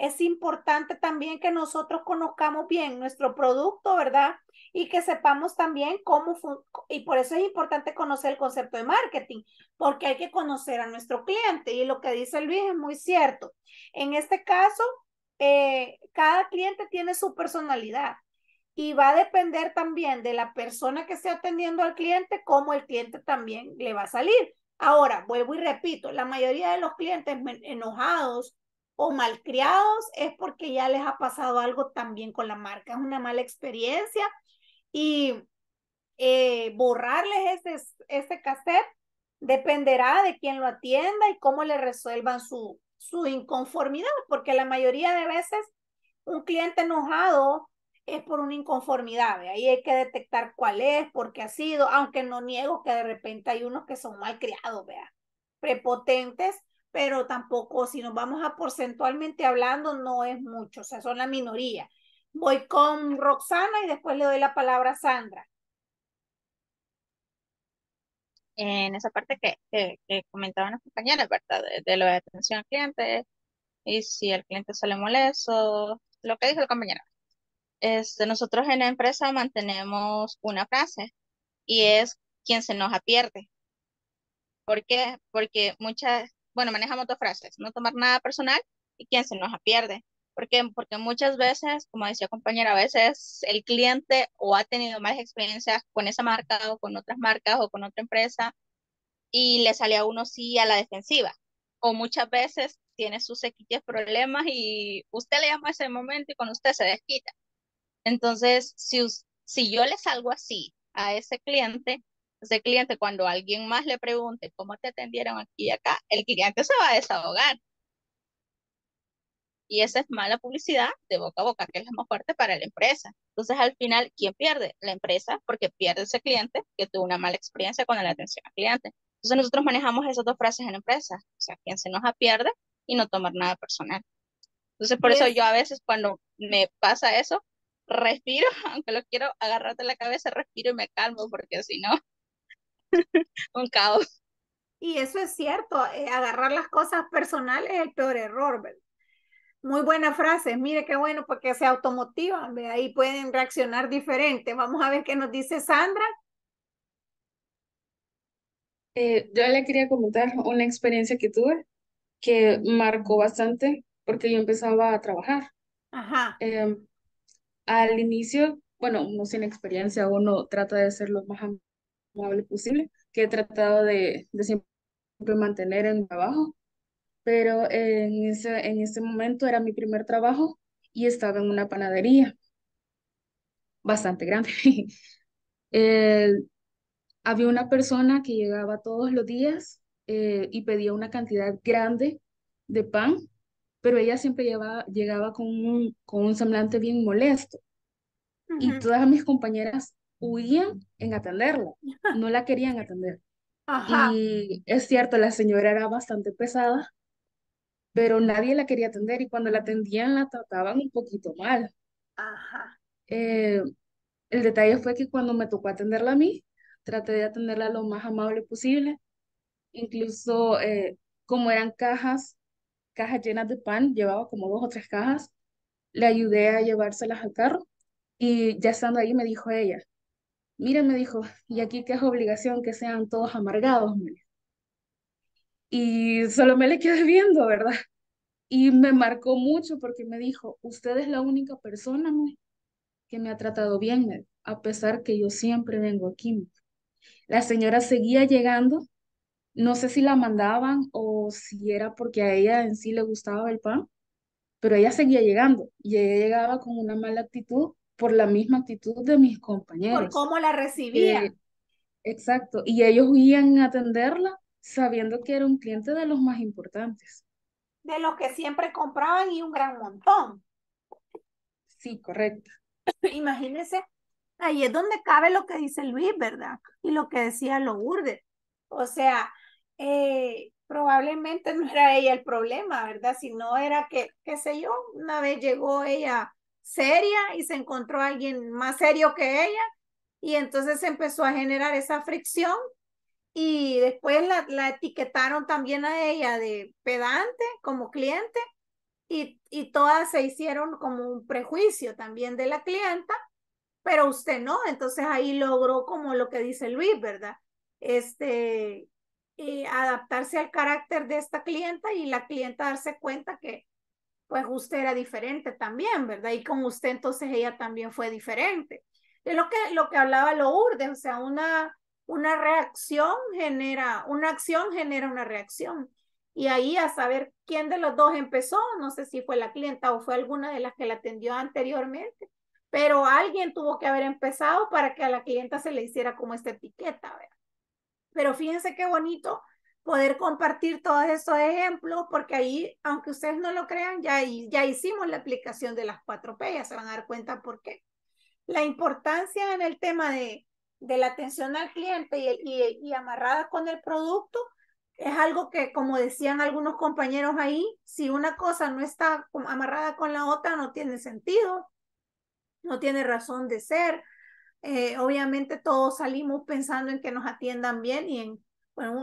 es importante también que nosotros conozcamos bien nuestro producto, ¿verdad? Y que sepamos también cómo, y por eso es importante conocer el concepto de marketing, porque hay que conocer a nuestro cliente. Y lo que dice Luis es muy cierto. En este caso, eh, cada cliente tiene su personalidad y va a depender también de la persona que esté atendiendo al cliente, cómo el cliente también le va a salir. Ahora, vuelvo y repito, la mayoría de los clientes enojados o malcriados, es porque ya les ha pasado algo también con la marca, es una mala experiencia y eh, borrarles ese, ese cassette dependerá de quién lo atienda y cómo le resuelvan su, su inconformidad, porque la mayoría de veces un cliente enojado es por una inconformidad, ahí hay que detectar cuál es, por qué ha sido, aunque no niego que de repente hay unos que son malcriados, criados, vea, prepotentes pero tampoco, si nos vamos a porcentualmente hablando, no es mucho, o sea, son la minoría. Voy con Roxana y después le doy la palabra a Sandra. En esa parte que, que, que comentaban las compañeras, ¿verdad? De, lo de atención al cliente y si el cliente sale molesto, lo que dijo el compañero. Este, nosotros en la empresa mantenemos una frase y es quien se nos pierde. ¿Por qué? Porque muchas, bueno, manejamos dos frases, no tomar nada personal y quien se enoja pierde. ¿Por qué? Porque muchas veces, como decía compañera, a veces el cliente o ha tenido malas experiencias con esa marca o con otras marcas o con otra empresa y le sale a uno sí a la defensiva. O muchas veces tiene sus equipos problemas y usted le llama ese momento y con usted se desquita. Entonces, si, si yo le salgo así a ese cliente, ese cliente cuando alguien más le pregunte cómo te atendieron aquí y acá, el cliente se va a desahogar. Y esa es mala publicidad de boca a boca, que es la más fuerte para la empresa. Entonces al final, ¿quién pierde? La empresa, porque pierde ese cliente que tuvo una mala experiencia con la atención al cliente. Entonces nosotros manejamos esas dos frases en la empresa. O sea, ¿quién se nos pierde y no tomar nada personal. Entonces por eso yo a veces cuando me pasa eso, respiro, <laughs> aunque lo quiero de la cabeza, respiro y me calmo, porque si no, <laughs> un caos. Y eso es cierto, eh, agarrar las cosas personales es el peor error, Muy buena frase, mire qué bueno porque se automotivan, ahí pueden reaccionar diferente. Vamos a ver qué nos dice Sandra. Eh, yo le quería comentar una experiencia que tuve que marcó bastante porque yo empezaba a trabajar. Ajá. Em, al inicio, bueno, no sin experiencia, uno trata de hacerlo más más posible, que he tratado de, de siempre mantener en mi trabajo, pero en ese, en ese momento era mi primer trabajo y estaba en una panadería bastante grande. <laughs> había una persona que llegaba todos los días eh, y pedía una cantidad grande de pan, pero ella siempre llevaba, llegaba con un, con un semblante bien molesto. Y todas mis compañeras huían en atenderla, no la querían atender. Y es cierto, la señora era bastante pesada, pero nadie la quería atender y cuando la atendían la trataban un poquito mal. Eh, el detalle fue que cuando me tocó atenderla a mí, traté de atenderla lo más amable posible. Incluso eh, como eran cajas, cajas llenas de pan, llevaba como dos o tres cajas, le ayudé a llevárselas al carro y ya estando ahí me dijo ella, Miren, me dijo, y aquí que es obligación que sean todos amargados. Y solo me le quedé <laughs> viendo, ¿verdad? Y me marcó mucho porque me dijo, usted es la única persona que me ha tratado bien, a pesar que yo siempre vengo aquí. La señora seguía llegando, no sé si la mandaban o si era porque a ella en sí le gustaba el pan, pero ella seguía llegando y ella llegaba con una mala actitud por la misma actitud de mis compañeros. Por cómo la recibía. Eh, exacto, y ellos iban a atenderla sabiendo que era un cliente de los más importantes. De los que siempre compraban y un gran montón. Sí, correcto. Imagínense, ahí es donde cabe lo que dice Luis, ¿verdad? Y lo que decía Lourdes. O sea, eh, probablemente no era ella el problema, ¿verdad? Sino era que, qué sé yo, una vez llegó ella seria y se encontró alguien más serio que ella y entonces empezó a generar esa fricción y después la, la, etiquetaron también a ella de pedante como cliente y, y todas se hicieron como un prejuicio también de la clienta, pero usted no, entonces ahí logró como lo que dice Luis, ¿verdad? Este, y eh, adaptarse al carácter de esta clienta y la clienta darse cuenta que pues usted era diferente también, ¿verdad? Y con usted entonces ella también fue diferente. Es lo que, lo que hablaba Lourdes, o sea, una, una reacción genera, una acción genera una reacción. Y ahí a saber quién de los dos empezó, no sé si fue la clienta o fue alguna de las que la atendió anteriormente, pero alguien tuvo que haber empezado para que a la clienta se le hiciera como esta etiqueta, ¿verdad? Pero fíjense qué bonito poder compartir todos esos ejemplos, porque ahí, aunque ustedes no lo crean, ya, ya hicimos la aplicación de las cuatro p ya se van a dar cuenta por qué. La importancia en el tema de, de la atención al cliente y, y, y amarrada con el producto es algo que, como decían algunos compañeros ahí, si una cosa no está amarrada con la otra, no tiene sentido, no tiene razón de ser. Eh, obviamente todos salimos pensando en que nos atiendan bien y en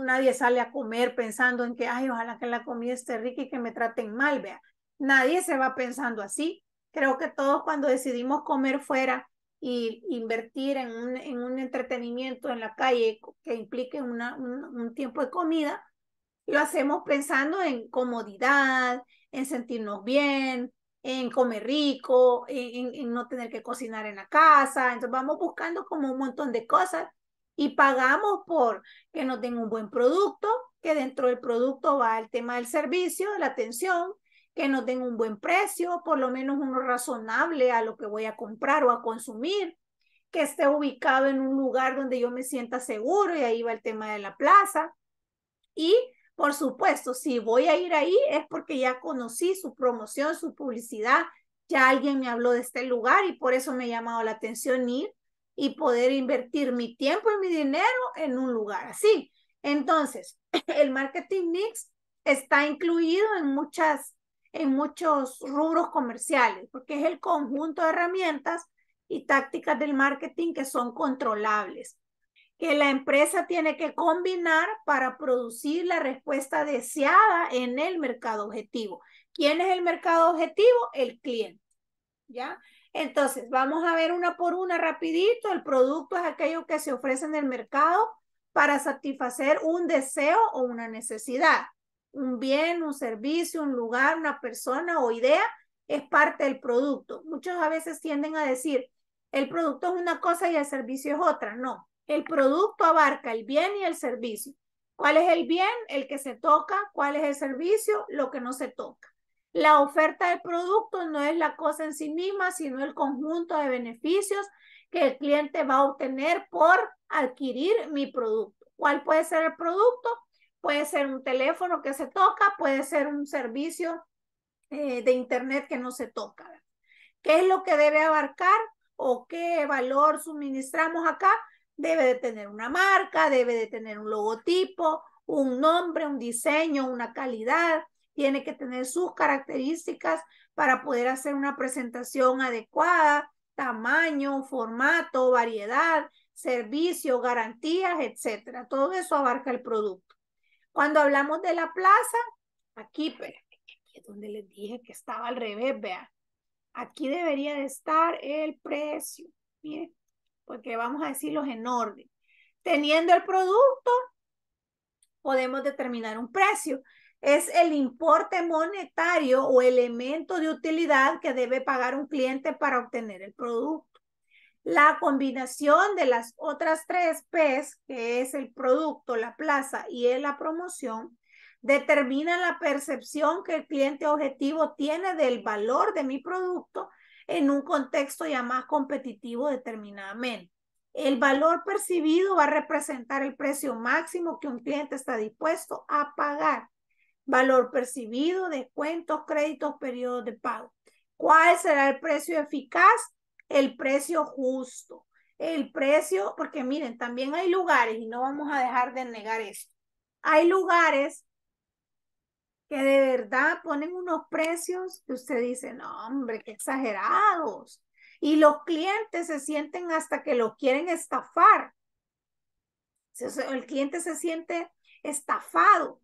nadie sale a comer pensando en que, ay, ojalá que la comida esté rica y que me traten mal, vea. Nadie se va pensando así. Creo que todos cuando decidimos comer fuera y invertir en un, en un entretenimiento en la calle que implique una, un, tiempo de comida, lo hacemos pensando en comodidad, en sentirnos bien, en comer rico, en, no tener que cocinar en la casa. Entonces vamos buscando como un montón de cosas y pagamos por que nos den un buen producto, que dentro del producto va el tema del servicio, de la atención, que nos den un buen precio, por lo menos uno razonable a lo que voy a comprar o a consumir, que esté ubicado en un lugar donde yo me sienta seguro y ahí va el tema de la plaza. Y por supuesto, si voy a ir ahí es porque ya conocí su promoción, su publicidad, ya alguien me habló de este lugar y por eso me ha llamado la atención ir y poder invertir mi tiempo y mi dinero en un lugar así. Entonces, <clears throat> el marketing mix está incluido en muchas en muchos rubros comerciales, porque es el conjunto de herramientas y tácticas del marketing que son controlables, que la empresa tiene que combinar para producir la respuesta deseada en el mercado objetivo. ¿Quién es el mercado objetivo? El cliente. ¿Ya? Entonces, vamos a ver una por una rapidito. El producto es aquello que se ofrece en el mercado para satisfacer un deseo o una necesidad. Un bien, un servicio, un lugar, una persona o idea es parte del producto. Muchas a veces tienden a decir, el producto es una cosa y el servicio es otra. No, el producto abarca el bien y el servicio. ¿Cuál es el bien? El que se toca. ¿Cuál es el servicio? Lo que no se toca la oferta de producto no es la cosa en sí misma, sino el conjunto de beneficios que el cliente va a obtener por adquirir mi producto. ¿Cuál puede ser el producto? Puede ser un teléfono que se toca, puede ser un servicio eh, de internet que no se toca. ¿Qué es lo que debe abarcar o qué valor suministramos acá? Debe de tener una marca, debe de tener un logotipo, un nombre, un diseño, una calidad, tiene que tener sus características para poder hacer una presentación adecuada, tamaño, formato, variedad, servicio, garantías, etcétera. Todo eso abarca el producto. Cuando hablamos de la plaza, aquí, pero aquí es donde les dije que estaba al revés, vea Aquí debería de estar el precio, miren, porque vamos a decirlos en orden. Teniendo el producto, podemos determinar un precio es el importe monetario o elemento de utilidad que debe pagar un cliente para obtener el producto. La combinación de las otras tres P's, que es el producto, la plaza y la promoción, determina la percepción que el cliente objetivo tiene del valor de mi producto en un contexto ya más competitivo determinadamente. El valor percibido va a representar el precio máximo que un cliente está dispuesto a pagar valor percibido, descuentos, créditos, periodos de pago. ¿Cuál será el precio eficaz? El precio justo. El precio, porque miren, también hay lugares, y no vamos a dejar de negar esto. hay lugares que de verdad ponen unos precios que usted dice, no, hombre, qué exagerados. Y los clientes se sienten hasta que lo quieren estafar. El cliente se siente estafado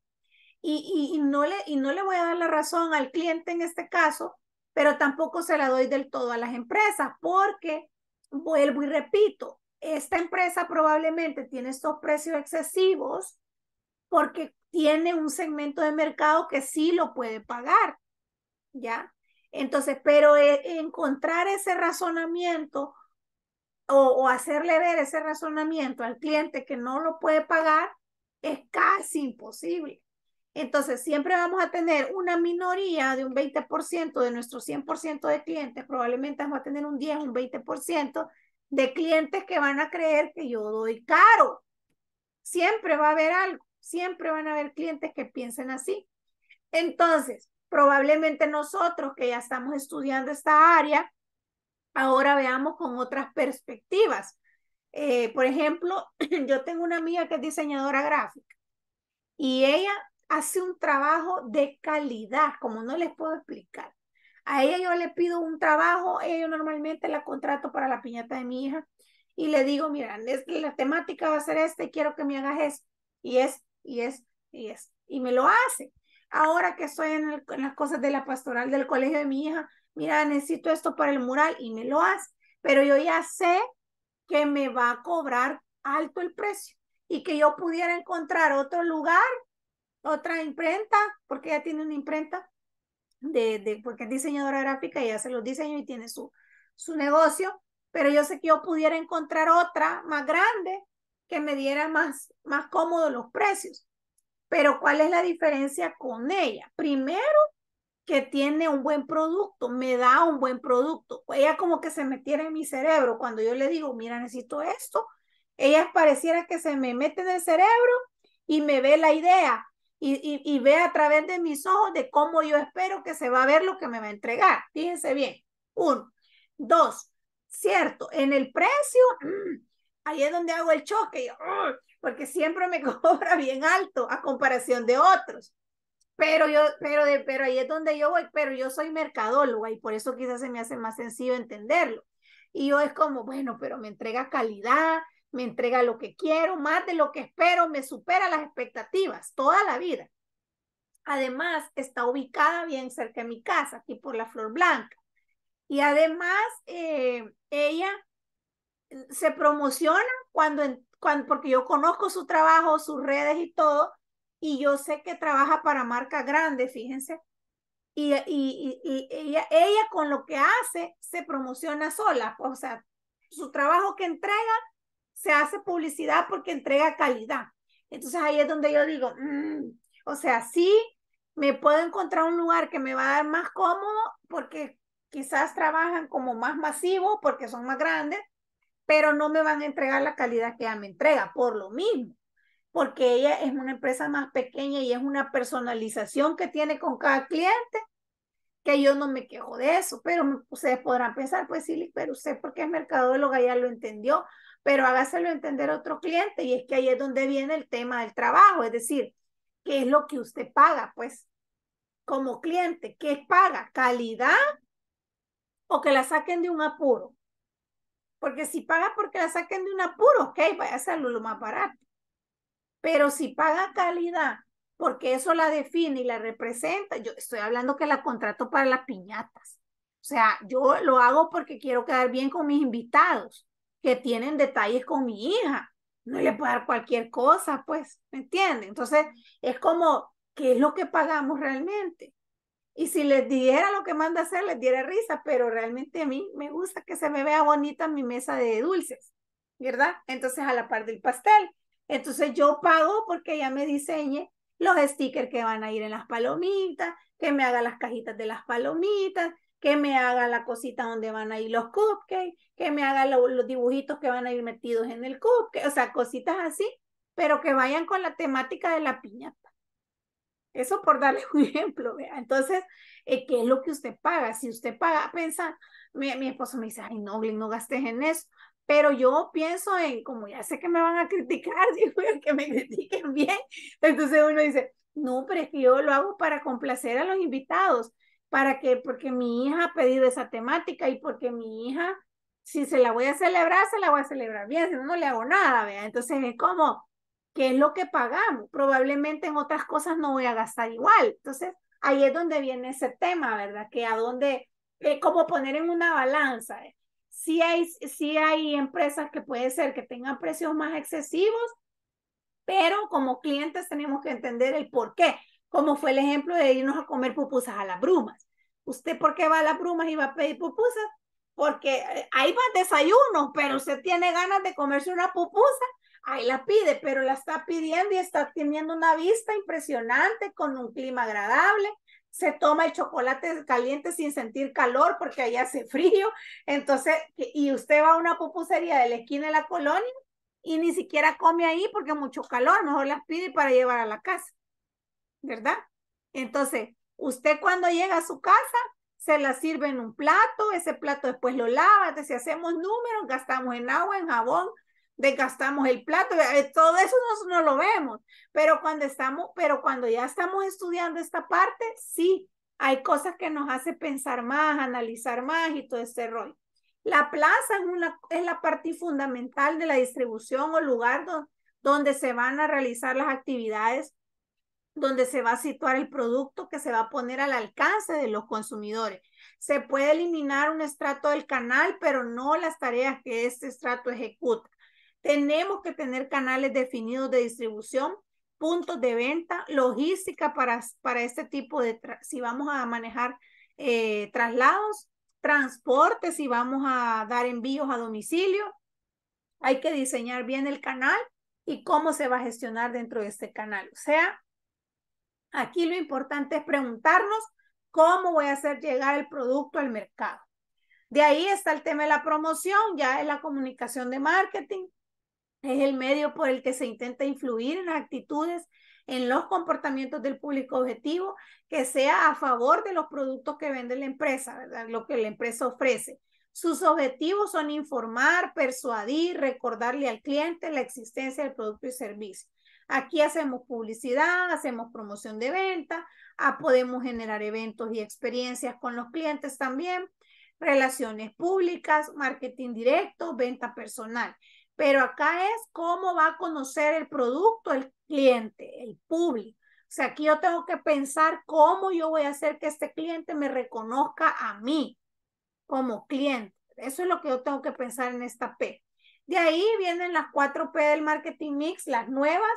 y, no le, y no le voy a dar la razón al cliente en este caso, pero tampoco se la doy del todo a las empresas, porque vuelvo y repito, esta empresa probablemente tiene estos precios excesivos porque tiene un segmento de mercado que sí lo puede pagar, ¿ya? Entonces, pero eh, encontrar ese razonamiento o hacerle ver ese razonamiento al cliente que no lo puede pagar es casi imposible. Entonces, siempre vamos a tener una minoría de un 20% de nuestro 100% de clientes, probablemente vamos a tener un 10, un 20% de clientes que van a creer que yo doy caro. Siempre va a haber algo, siempre van a haber clientes que piensen así. Entonces, probablemente nosotros que ya estamos estudiando esta área, ahora veamos con otras perspectivas. Eh, por ejemplo, <clears throat> yo tengo una amiga que es diseñadora gráfica y ella hace un trabajo de calidad, como no les puedo explicar. A ella yo le pido un trabajo, eh, yo normalmente la contrato para la piñata de mi hija y le digo, mira, la temática va a ser esta y quiero que me hagas esto, Y es, y es, y es. Y me lo hace. Ahora que estoy en, en las cosas de la pastoral del colegio de mi hija, mira, necesito esto para el mural y me lo hace. Pero yo ya sé que me va a cobrar alto el precio y que yo pudiera encontrar otro lugar otra imprenta, porque ella tiene una imprenta, de, porque es diseñadora gráfica y hace los diseños y tiene su, su negocio, pero yo sé que yo pudiera encontrar otra más grande que me diera más, más cómodo los precios. Pero ¿cuál es la diferencia con ella? Primero, que tiene un buen producto, me da un buen producto. Ella como que se metiera en mi cerebro cuando yo le digo, mira, necesito esto. Ella pareciera que se me mete en el cerebro y me ve la idea y, ve a través de mis ojos de cómo yo espero que se va a ver lo que me va a entregar. Fíjense bien. Uno. Dos. Cierto, en el precio, mm, ahí es donde hago el choque, porque siempre me <laughs> cobra bien alto a comparación de otros. Pero yo, pero, pero ahí es donde yo voy, pero yo soy mercadólogo y por eso quizás se me hace más sencillo entenderlo. Y yo es como, bueno, pero me entrega calidad, me entrega lo que quiero, más de lo que espero, me supera las expectativas toda la vida. Además, está ubicada bien cerca de mi casa, aquí por la Flor Blanca. Y además, eh, ella eh, se promociona cuando, cuando, porque yo conozco su trabajo, sus redes y todo, y yo sé que trabaja para marcas grandes, fíjense. Y, y, ella, ella, con lo que hace se promociona sola, o sea, su trabajo que entrega se hace publicidad porque entrega calidad. Entonces ahí es donde yo digo, mm, o sea, sí, me puedo encontrar un lugar que me va a dar más cómodo porque quizás trabajan como más masivo porque son más grandes, pero no me van a entregar la calidad que ella me entrega por lo mismo, porque ella es una empresa más pequeña y es una personalización que tiene con cada cliente que yo no me quejo de eso, pero ustedes podrán pensar, pues sí, pero usted porque es mercadóloga ya lo entendió, pero hágaselo entender a otro cliente y es que ahí es donde viene el tema del trabajo, es decir, ¿qué es lo que usted paga? Pues como cliente, ¿qué paga? ¿Calidad o que la saquen de un apuro? Porque si paga porque la saquen de un apuro, ok, vaya a hacerlo lo más barato. Pero si paga calidad, porque eso la define y la representa, yo estoy hablando que la contrato para las piñatas. O sea, yo lo hago porque quiero quedar bien con mis invitados que tienen detalles con mi hija. No le puedo dar cualquier cosa, pues, ¿me entienden? Entonces, es como, ¿qué es lo que pagamos realmente? Y si les diera lo que manda hacer, les diera risa, pero realmente a mí me gusta que se me vea bonita mi mesa de dulces, ¿verdad? Entonces, a la par del pastel. Entonces, yo pago porque ella me diseñe los stickers que van a ir en las palomitas, que me haga las cajitas de las palomitas, que me haga la cosita donde van a ir los cupcakes, que me haga los dibujitos que van a ir metidos en el cupcake, o sea, cositas así, pero que vayan con la temática de la piñata. Eso por darle <laughs> un ejemplo, ¿vea? Entonces, eh, ¿qué es lo que usted paga? Si usted paga, piensa, mi, esposo me dice, ay, no, no gastes en eso. Pero yo pienso en, como ya sé que me van a <laughs> criticar, digo, que me critiquen bien. Entonces uno dice, no, pero es que yo lo hago para complacer a los invitados para que, porque mi hija ha pedido esa temática y porque mi hija, si se la voy a celebrar, se la voy a celebrar bien, si no, le hago nada, vea. Entonces es como, ¿qué es lo que pagamos? Probablemente en otras cosas no voy a gastar igual. Entonces ahí es donde viene ese tema, ¿verdad? Que a dónde, eh, como poner en una balanza. ¿eh? si hay, si hay empresas que puede ser que tengan precios más excesivos, pero como clientes tenemos que entender el por qué como fue el ejemplo de irnos a comer pupusas a las brumas. ¿Usted por qué va a las brumas y va a pedir pupusas? Porque eh, ahí va desayuno, pero usted tiene ganas de comerse una pupusa, ahí la pide, pero la está pidiendo y está teniendo una vista impresionante con un clima agradable. Se toma el chocolate caliente sin sentir calor porque allá hace frío. Entonces, y usted va a una pupusería de la esquina de la colonia y ni siquiera come ahí porque mucho calor, mejor la pide para llevar a la casa. ¿verdad? Entonces, usted cuando llega a su casa, se la sirve en un plato, ese plato después lo lava, si hacemos números, gastamos en agua, en jabón, desgastamos el plato, eh, todo eso no, no, lo vemos, pero cuando estamos, pero cuando ya estamos estudiando esta parte, sí, hay cosas que nos hace pensar más, analizar más y todo este rol La plaza es, una, es la parte fundamental de la distribución o lugar donde se van a realizar las actividades donde se va a situar el producto que se va a poner al alcance de los consumidores. Se puede eliminar un estrato del canal, pero no las tareas que este estrato ejecuta. Tenemos que tener canales definidos de distribución, puntos de venta, logística para, para este tipo de, si vamos a manejar eh, traslados, transportes, si vamos a dar envíos a domicilio. Hay que diseñar bien el canal y cómo se va a gestionar dentro de este canal. O sea, Aquí lo importante es preguntarnos cómo voy a hacer llegar el producto al mercado. De ahí está el tema de la promoción, ya es la comunicación de marketing, es el medio por el que se intenta influir en las actitudes, en los comportamientos del público objetivo, que sea a favor de los productos que vende la empresa, ¿verdad? lo que la empresa ofrece. Sus objetivos son informar, persuadir, recordarle al cliente la existencia del producto y servicio. Aquí hacemos publicidad, hacemos promoción de venta, ah, podemos generar eventos y experiencias con los clientes también, relaciones públicas, marketing directo, venta personal. Pero acá es cómo va a conocer el producto el cliente, el público. O sea, aquí yo tengo que pensar cómo yo voy a hacer que este cliente me reconozca a mí como cliente. Eso es lo que yo tengo que pensar en esta P. De ahí vienen las cuatro P del marketing mix, las nuevas,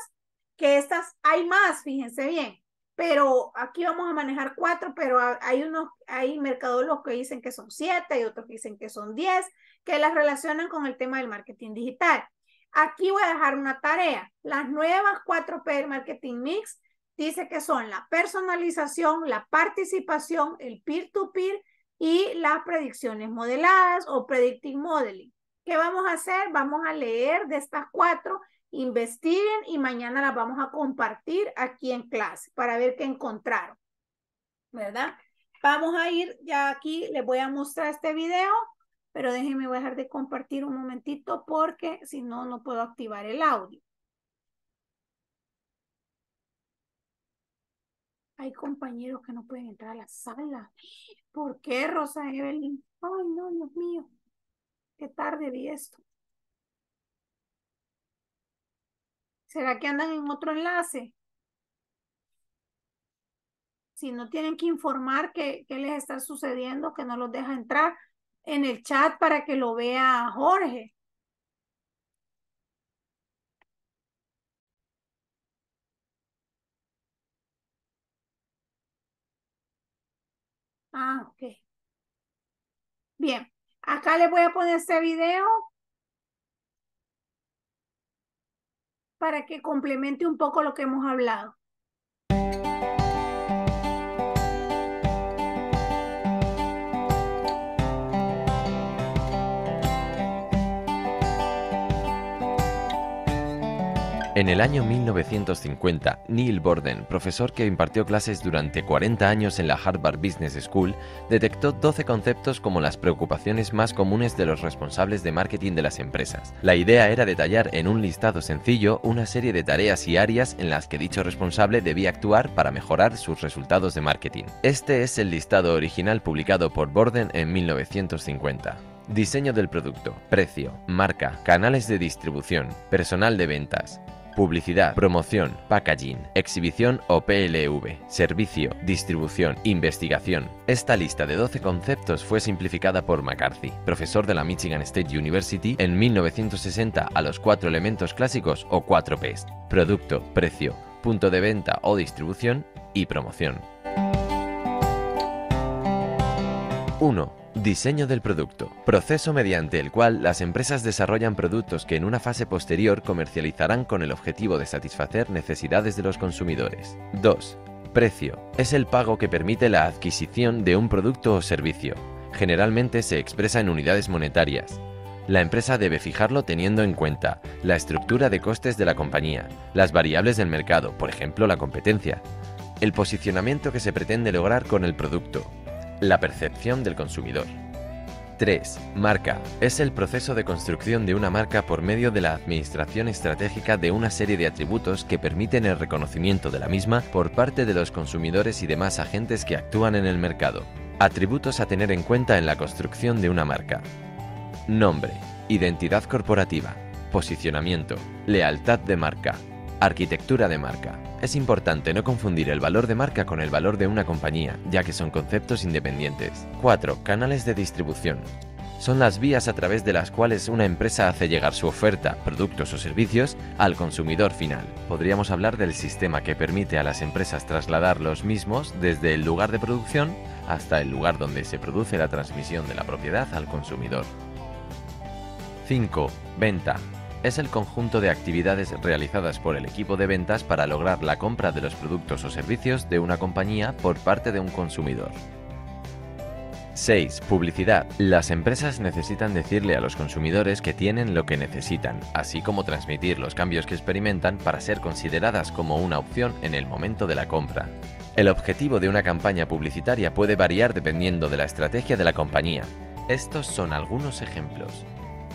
que estas hay más, fíjense bien, pero aquí vamos a manejar cuatro, pero hay unos, hay los que dicen que son siete, y otros que dicen que son diez, que las relacionan con el tema del marketing digital. Aquí voy a dejar una tarea. Las nuevas cuatro P marketing mix dice que son la personalización, la participación, el peer-to-peer -peer y las predicciones modeladas o predictive modeling. ¿Qué vamos a hacer? Vamos a leer de estas cuatro investiguen y mañana las vamos a compartir aquí en clase para ver qué encontraron, ¿verdad? Vamos a ir ya aquí, les voy a mostrar este video, pero déjenme voy a dejar de compartir un momentito porque si no, no puedo activar el audio. Hay compañeros que no pueden entrar a la sala. ¿Por qué, Rosa Evelyn? Ay, no, Dios mío. Qué tarde vi esto. ¿Será que andan en otro enlace? Si no tienen que informar qué, qué les está sucediendo, que no los deja entrar en el chat para que lo vea Jorge. Ah, ok. Bien, acá les voy a poner este video para que complemente un poco lo que hemos hablado. En el año 1950, Neil Borden, profesor que impartió clases durante 40 años en la Harvard Business School, detectó 12 conceptos como las preocupaciones más comunes de los responsables de marketing de las empresas. La idea era detallar en un listado sencillo una serie de tareas y áreas en las que dicho responsable debía actuar para mejorar sus resultados de marketing. Este es el listado original publicado por Borden en 1950. Diseño del producto, precio, marca, canales de distribución, personal de ventas, publicidad, promoción, packaging, exhibición o PLV, servicio, distribución, investigación. Esta lista de 12 conceptos fue simplificada por McCarthy, profesor de la Michigan State University, en 1960 a los cuatro elementos clásicos o cuatro Ps, producto, precio, punto de venta o distribución y promoción. 1. Diseño del producto. Proceso mediante el cual las empresas desarrollan productos que en una fase posterior comercializarán con el objetivo de satisfacer necesidades de los consumidores. 2. Precio. Es el pago que permite la adquisición de un producto o servicio. Generalmente se expresa en unidades monetarias. La empresa debe fijarlo teniendo en cuenta la estructura de costes de la compañía, las variables del mercado, por ejemplo la competencia, el posicionamiento que se pretende lograr con el producto, la percepción del consumidor. 3. Marca. Es el proceso de construcción de una marca por medio de la administración estratégica de una serie de atributos que permiten el reconocimiento de la misma por parte de los consumidores y demás agentes que actúan en el mercado. Atributos a tener en cuenta en la construcción de una marca. Nombre. Identidad corporativa. Posicionamiento. Lealtad de marca. Arquitectura de marca. Es importante no confundir el valor de marca con el valor de una compañía, ya que son conceptos independientes. 4. Canales de distribución. Son las vías a través de las cuales una empresa hace llegar su oferta, productos o servicios al consumidor final. Podríamos hablar del sistema que permite a las empresas trasladar los mismos desde el lugar de producción hasta el lugar donde se produce la transmisión de la propiedad al consumidor. 5. Venta es el conjunto de actividades realizadas por el equipo de ventas para lograr la compra de los productos o servicios de una compañía por parte de un consumidor. 6. Publicidad. Las empresas necesitan decirle a los consumidores que tienen lo que necesitan, así como transmitir los cambios que experimentan para ser consideradas como una opción en el momento de la compra. El objetivo de una campaña publicitaria puede variar dependiendo de la estrategia de la compañía. Estos son algunos ejemplos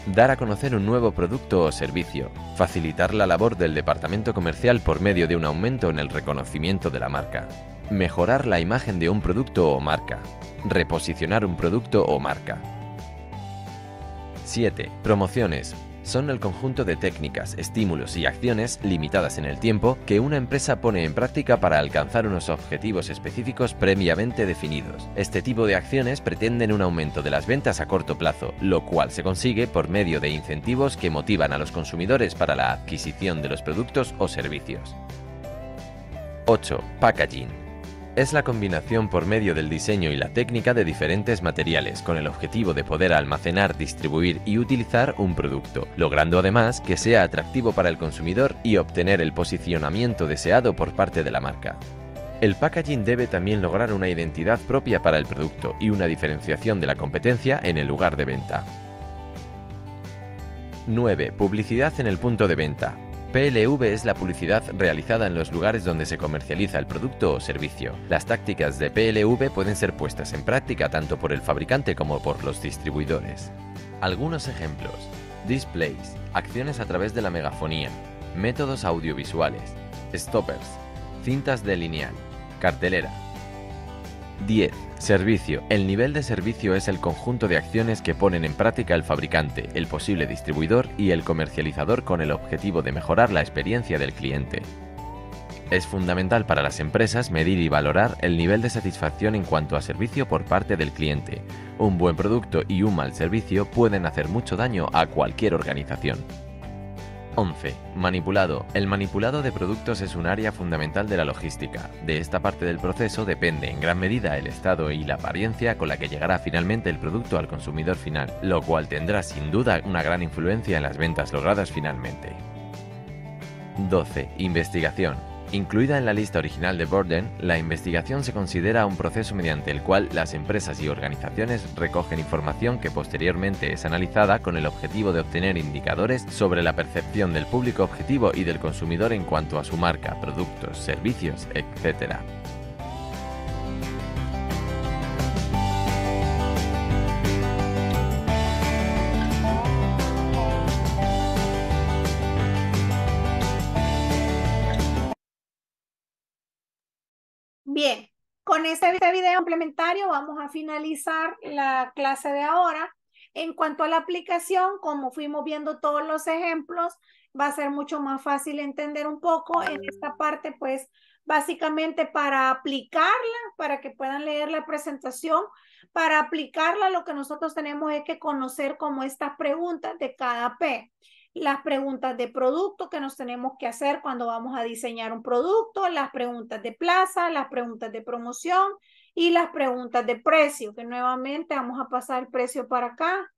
dar a conocer un nuevo producto o servicio, facilitar la labor del departamento comercial por medio de un aumento en el reconocimiento de la marca, mejorar la imagen de un producto o marca, reposicionar un producto o marca. 7. Promociones son el conjunto de técnicas, estímulos y acciones limitadas en el tiempo que una empresa pone en práctica para alcanzar unos objetivos específicos previamente definidos. Este tipo de acciones pretenden un aumento de las ventas a corto plazo, lo cual se consigue por medio de incentivos que motivan a los consumidores para la adquisición de los productos o servicios. 8. Packaging es la combinación por medio del diseño y la técnica de diferentes materiales con el objetivo de poder almacenar, distribuir y utilizar un producto, logrando además que sea atractivo para el consumidor y obtener el posicionamiento deseado por parte de la marca. El packaging debe también lograr una identidad propia para el producto y una diferenciación de la competencia en el lugar de venta. 9. Publicidad en el punto de venta. PLV es la publicidad realizada en los lugares donde se comercializa el producto o servicio. Las tácticas de PLV pueden ser puestas en práctica tanto por el fabricante como por los distribuidores. Algunos ejemplos. Displays, acciones a través de la megafonía, métodos audiovisuales, stoppers, cintas de lineal, cartelera, 10. Servicio. El nivel de servicio es el conjunto de acciones que ponen en práctica el fabricante, el posible distribuidor y el comercializador con el objetivo de mejorar la experiencia del cliente. Es fundamental para las empresas medir y valorar el nivel de satisfacción en cuanto a servicio por parte del cliente. Un buen producto y un mal servicio pueden hacer mucho daño a cualquier organización. 11. Manipulado. El manipulado de productos es un área fundamental de la logística. De esta parte del proceso depende en gran medida el estado y la apariencia con la que llegará finalmente el producto al consumidor final, lo cual tendrá sin duda una gran influencia en las ventas logradas finalmente. 12. Investigación. Incluida en la lista original de Borden, la investigación se considera un proceso mediante el cual las empresas y organizaciones recogen información que posteriormente es analizada con el objetivo de obtener indicadores sobre la percepción del público objetivo y del consumidor en cuanto a su marca, productos, servicios, etc. este video complementario vamos a finalizar la clase de ahora. En cuanto a la aplicación, como fuimos viendo todos los ejemplos, va a ser mucho más fácil entender un poco en esta parte, pues básicamente para aplicarla, para que puedan leer la presentación, para aplicarla lo que nosotros tenemos es que conocer como estas preguntas de cada P las preguntas de producto que nos tenemos que hacer cuando vamos a diseñar un producto, las preguntas de plaza, las preguntas de promoción y las preguntas de precio, que nuevamente vamos a pasar el precio para acá,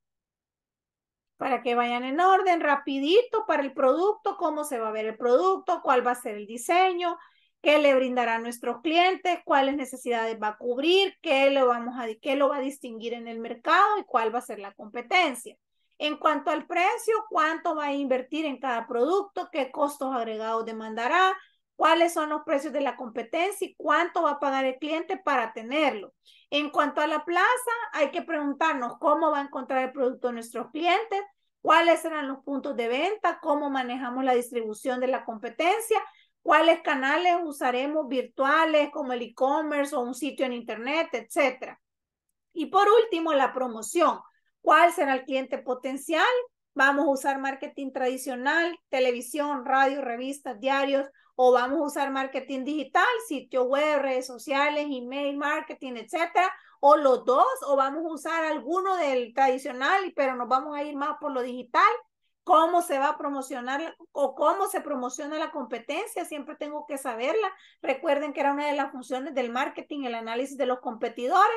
para que vayan en orden rapidito para el producto, cómo se va a ver el producto, cuál va a ser el diseño, qué le brindará a nuestros clientes, cuáles necesidades va a cubrir, qué lo, vamos a, qué lo va a distinguir en el mercado y cuál va a ser la competencia. En cuanto al precio, cuánto va a invertir en cada producto, qué costos agregados demandará, cuáles son los precios de la competencia y cuánto va a pagar el cliente para tenerlo. En cuanto a la plaza, hay que preguntarnos cómo va a encontrar el producto nuestros clientes, cuáles serán los puntos de venta, cómo manejamos la distribución de la competencia, cuáles canales usaremos virtuales como el e-commerce o un sitio en internet, etc. Y por último, la promoción. ¿Cuál será el cliente potencial? Vamos a usar marketing tradicional, televisión, radio, revistas, diarios, o vamos a usar marketing digital, sitio web, redes sociales, email marketing, etcétera, o los dos, o vamos a usar alguno del tradicional, pero nos vamos a ir más por lo digital. ¿Cómo se va a promocionar o cómo se promociona la competencia? Siempre tengo que saberla. Recuerden que era una de las funciones del marketing, el análisis de los competidores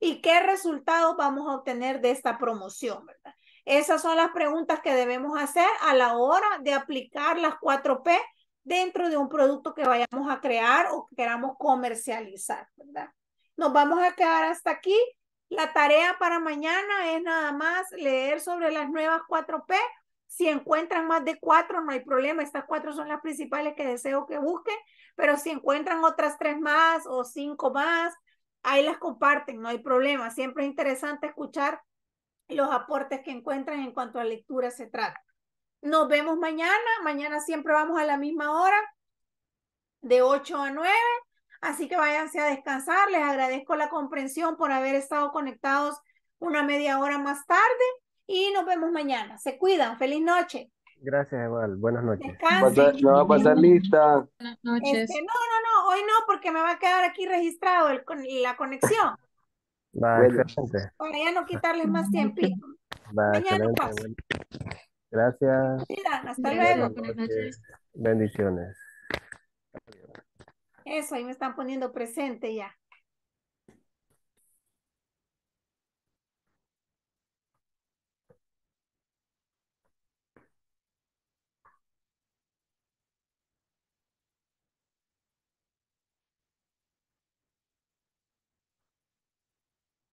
y qué resultados vamos a obtener de esta promoción, ¿verdad? Esas son las preguntas que debemos hacer a la hora de aplicar las 4P dentro de un producto que vayamos a crear o que queramos comercializar, ¿verdad? Nos vamos a quedar hasta aquí. La tarea para mañana es nada más leer sobre las nuevas 4P. Si encuentran más de cuatro, no hay problema. Estas cuatro son las principales que deseo que busquen, pero si encuentran otras tres más o cinco más ahí las comparten, no hay problema. Siempre es interesante escuchar los aportes que encuentran en cuanto a lectura se trata. Nos vemos mañana. Mañana siempre vamos a la misma hora, de 8 a 9. Así que váyanse a descansar. Les agradezco la comprensión por haber estado conectados una media hora más tarde y nos vemos mañana. Se cuidan. Feliz noche. Gracias, igual. Buenas noches. No va a pasar lista. Buenas noches. Este, no, no, no, hoy no, porque me va a quedar aquí registrado la conexión. Va, Para ya no quitarles más tiempo <laughs> Mañana pues. Gracias. hasta luego. Buenas noches. Bendiciones. Eso, ahí me están poniendo presente ya.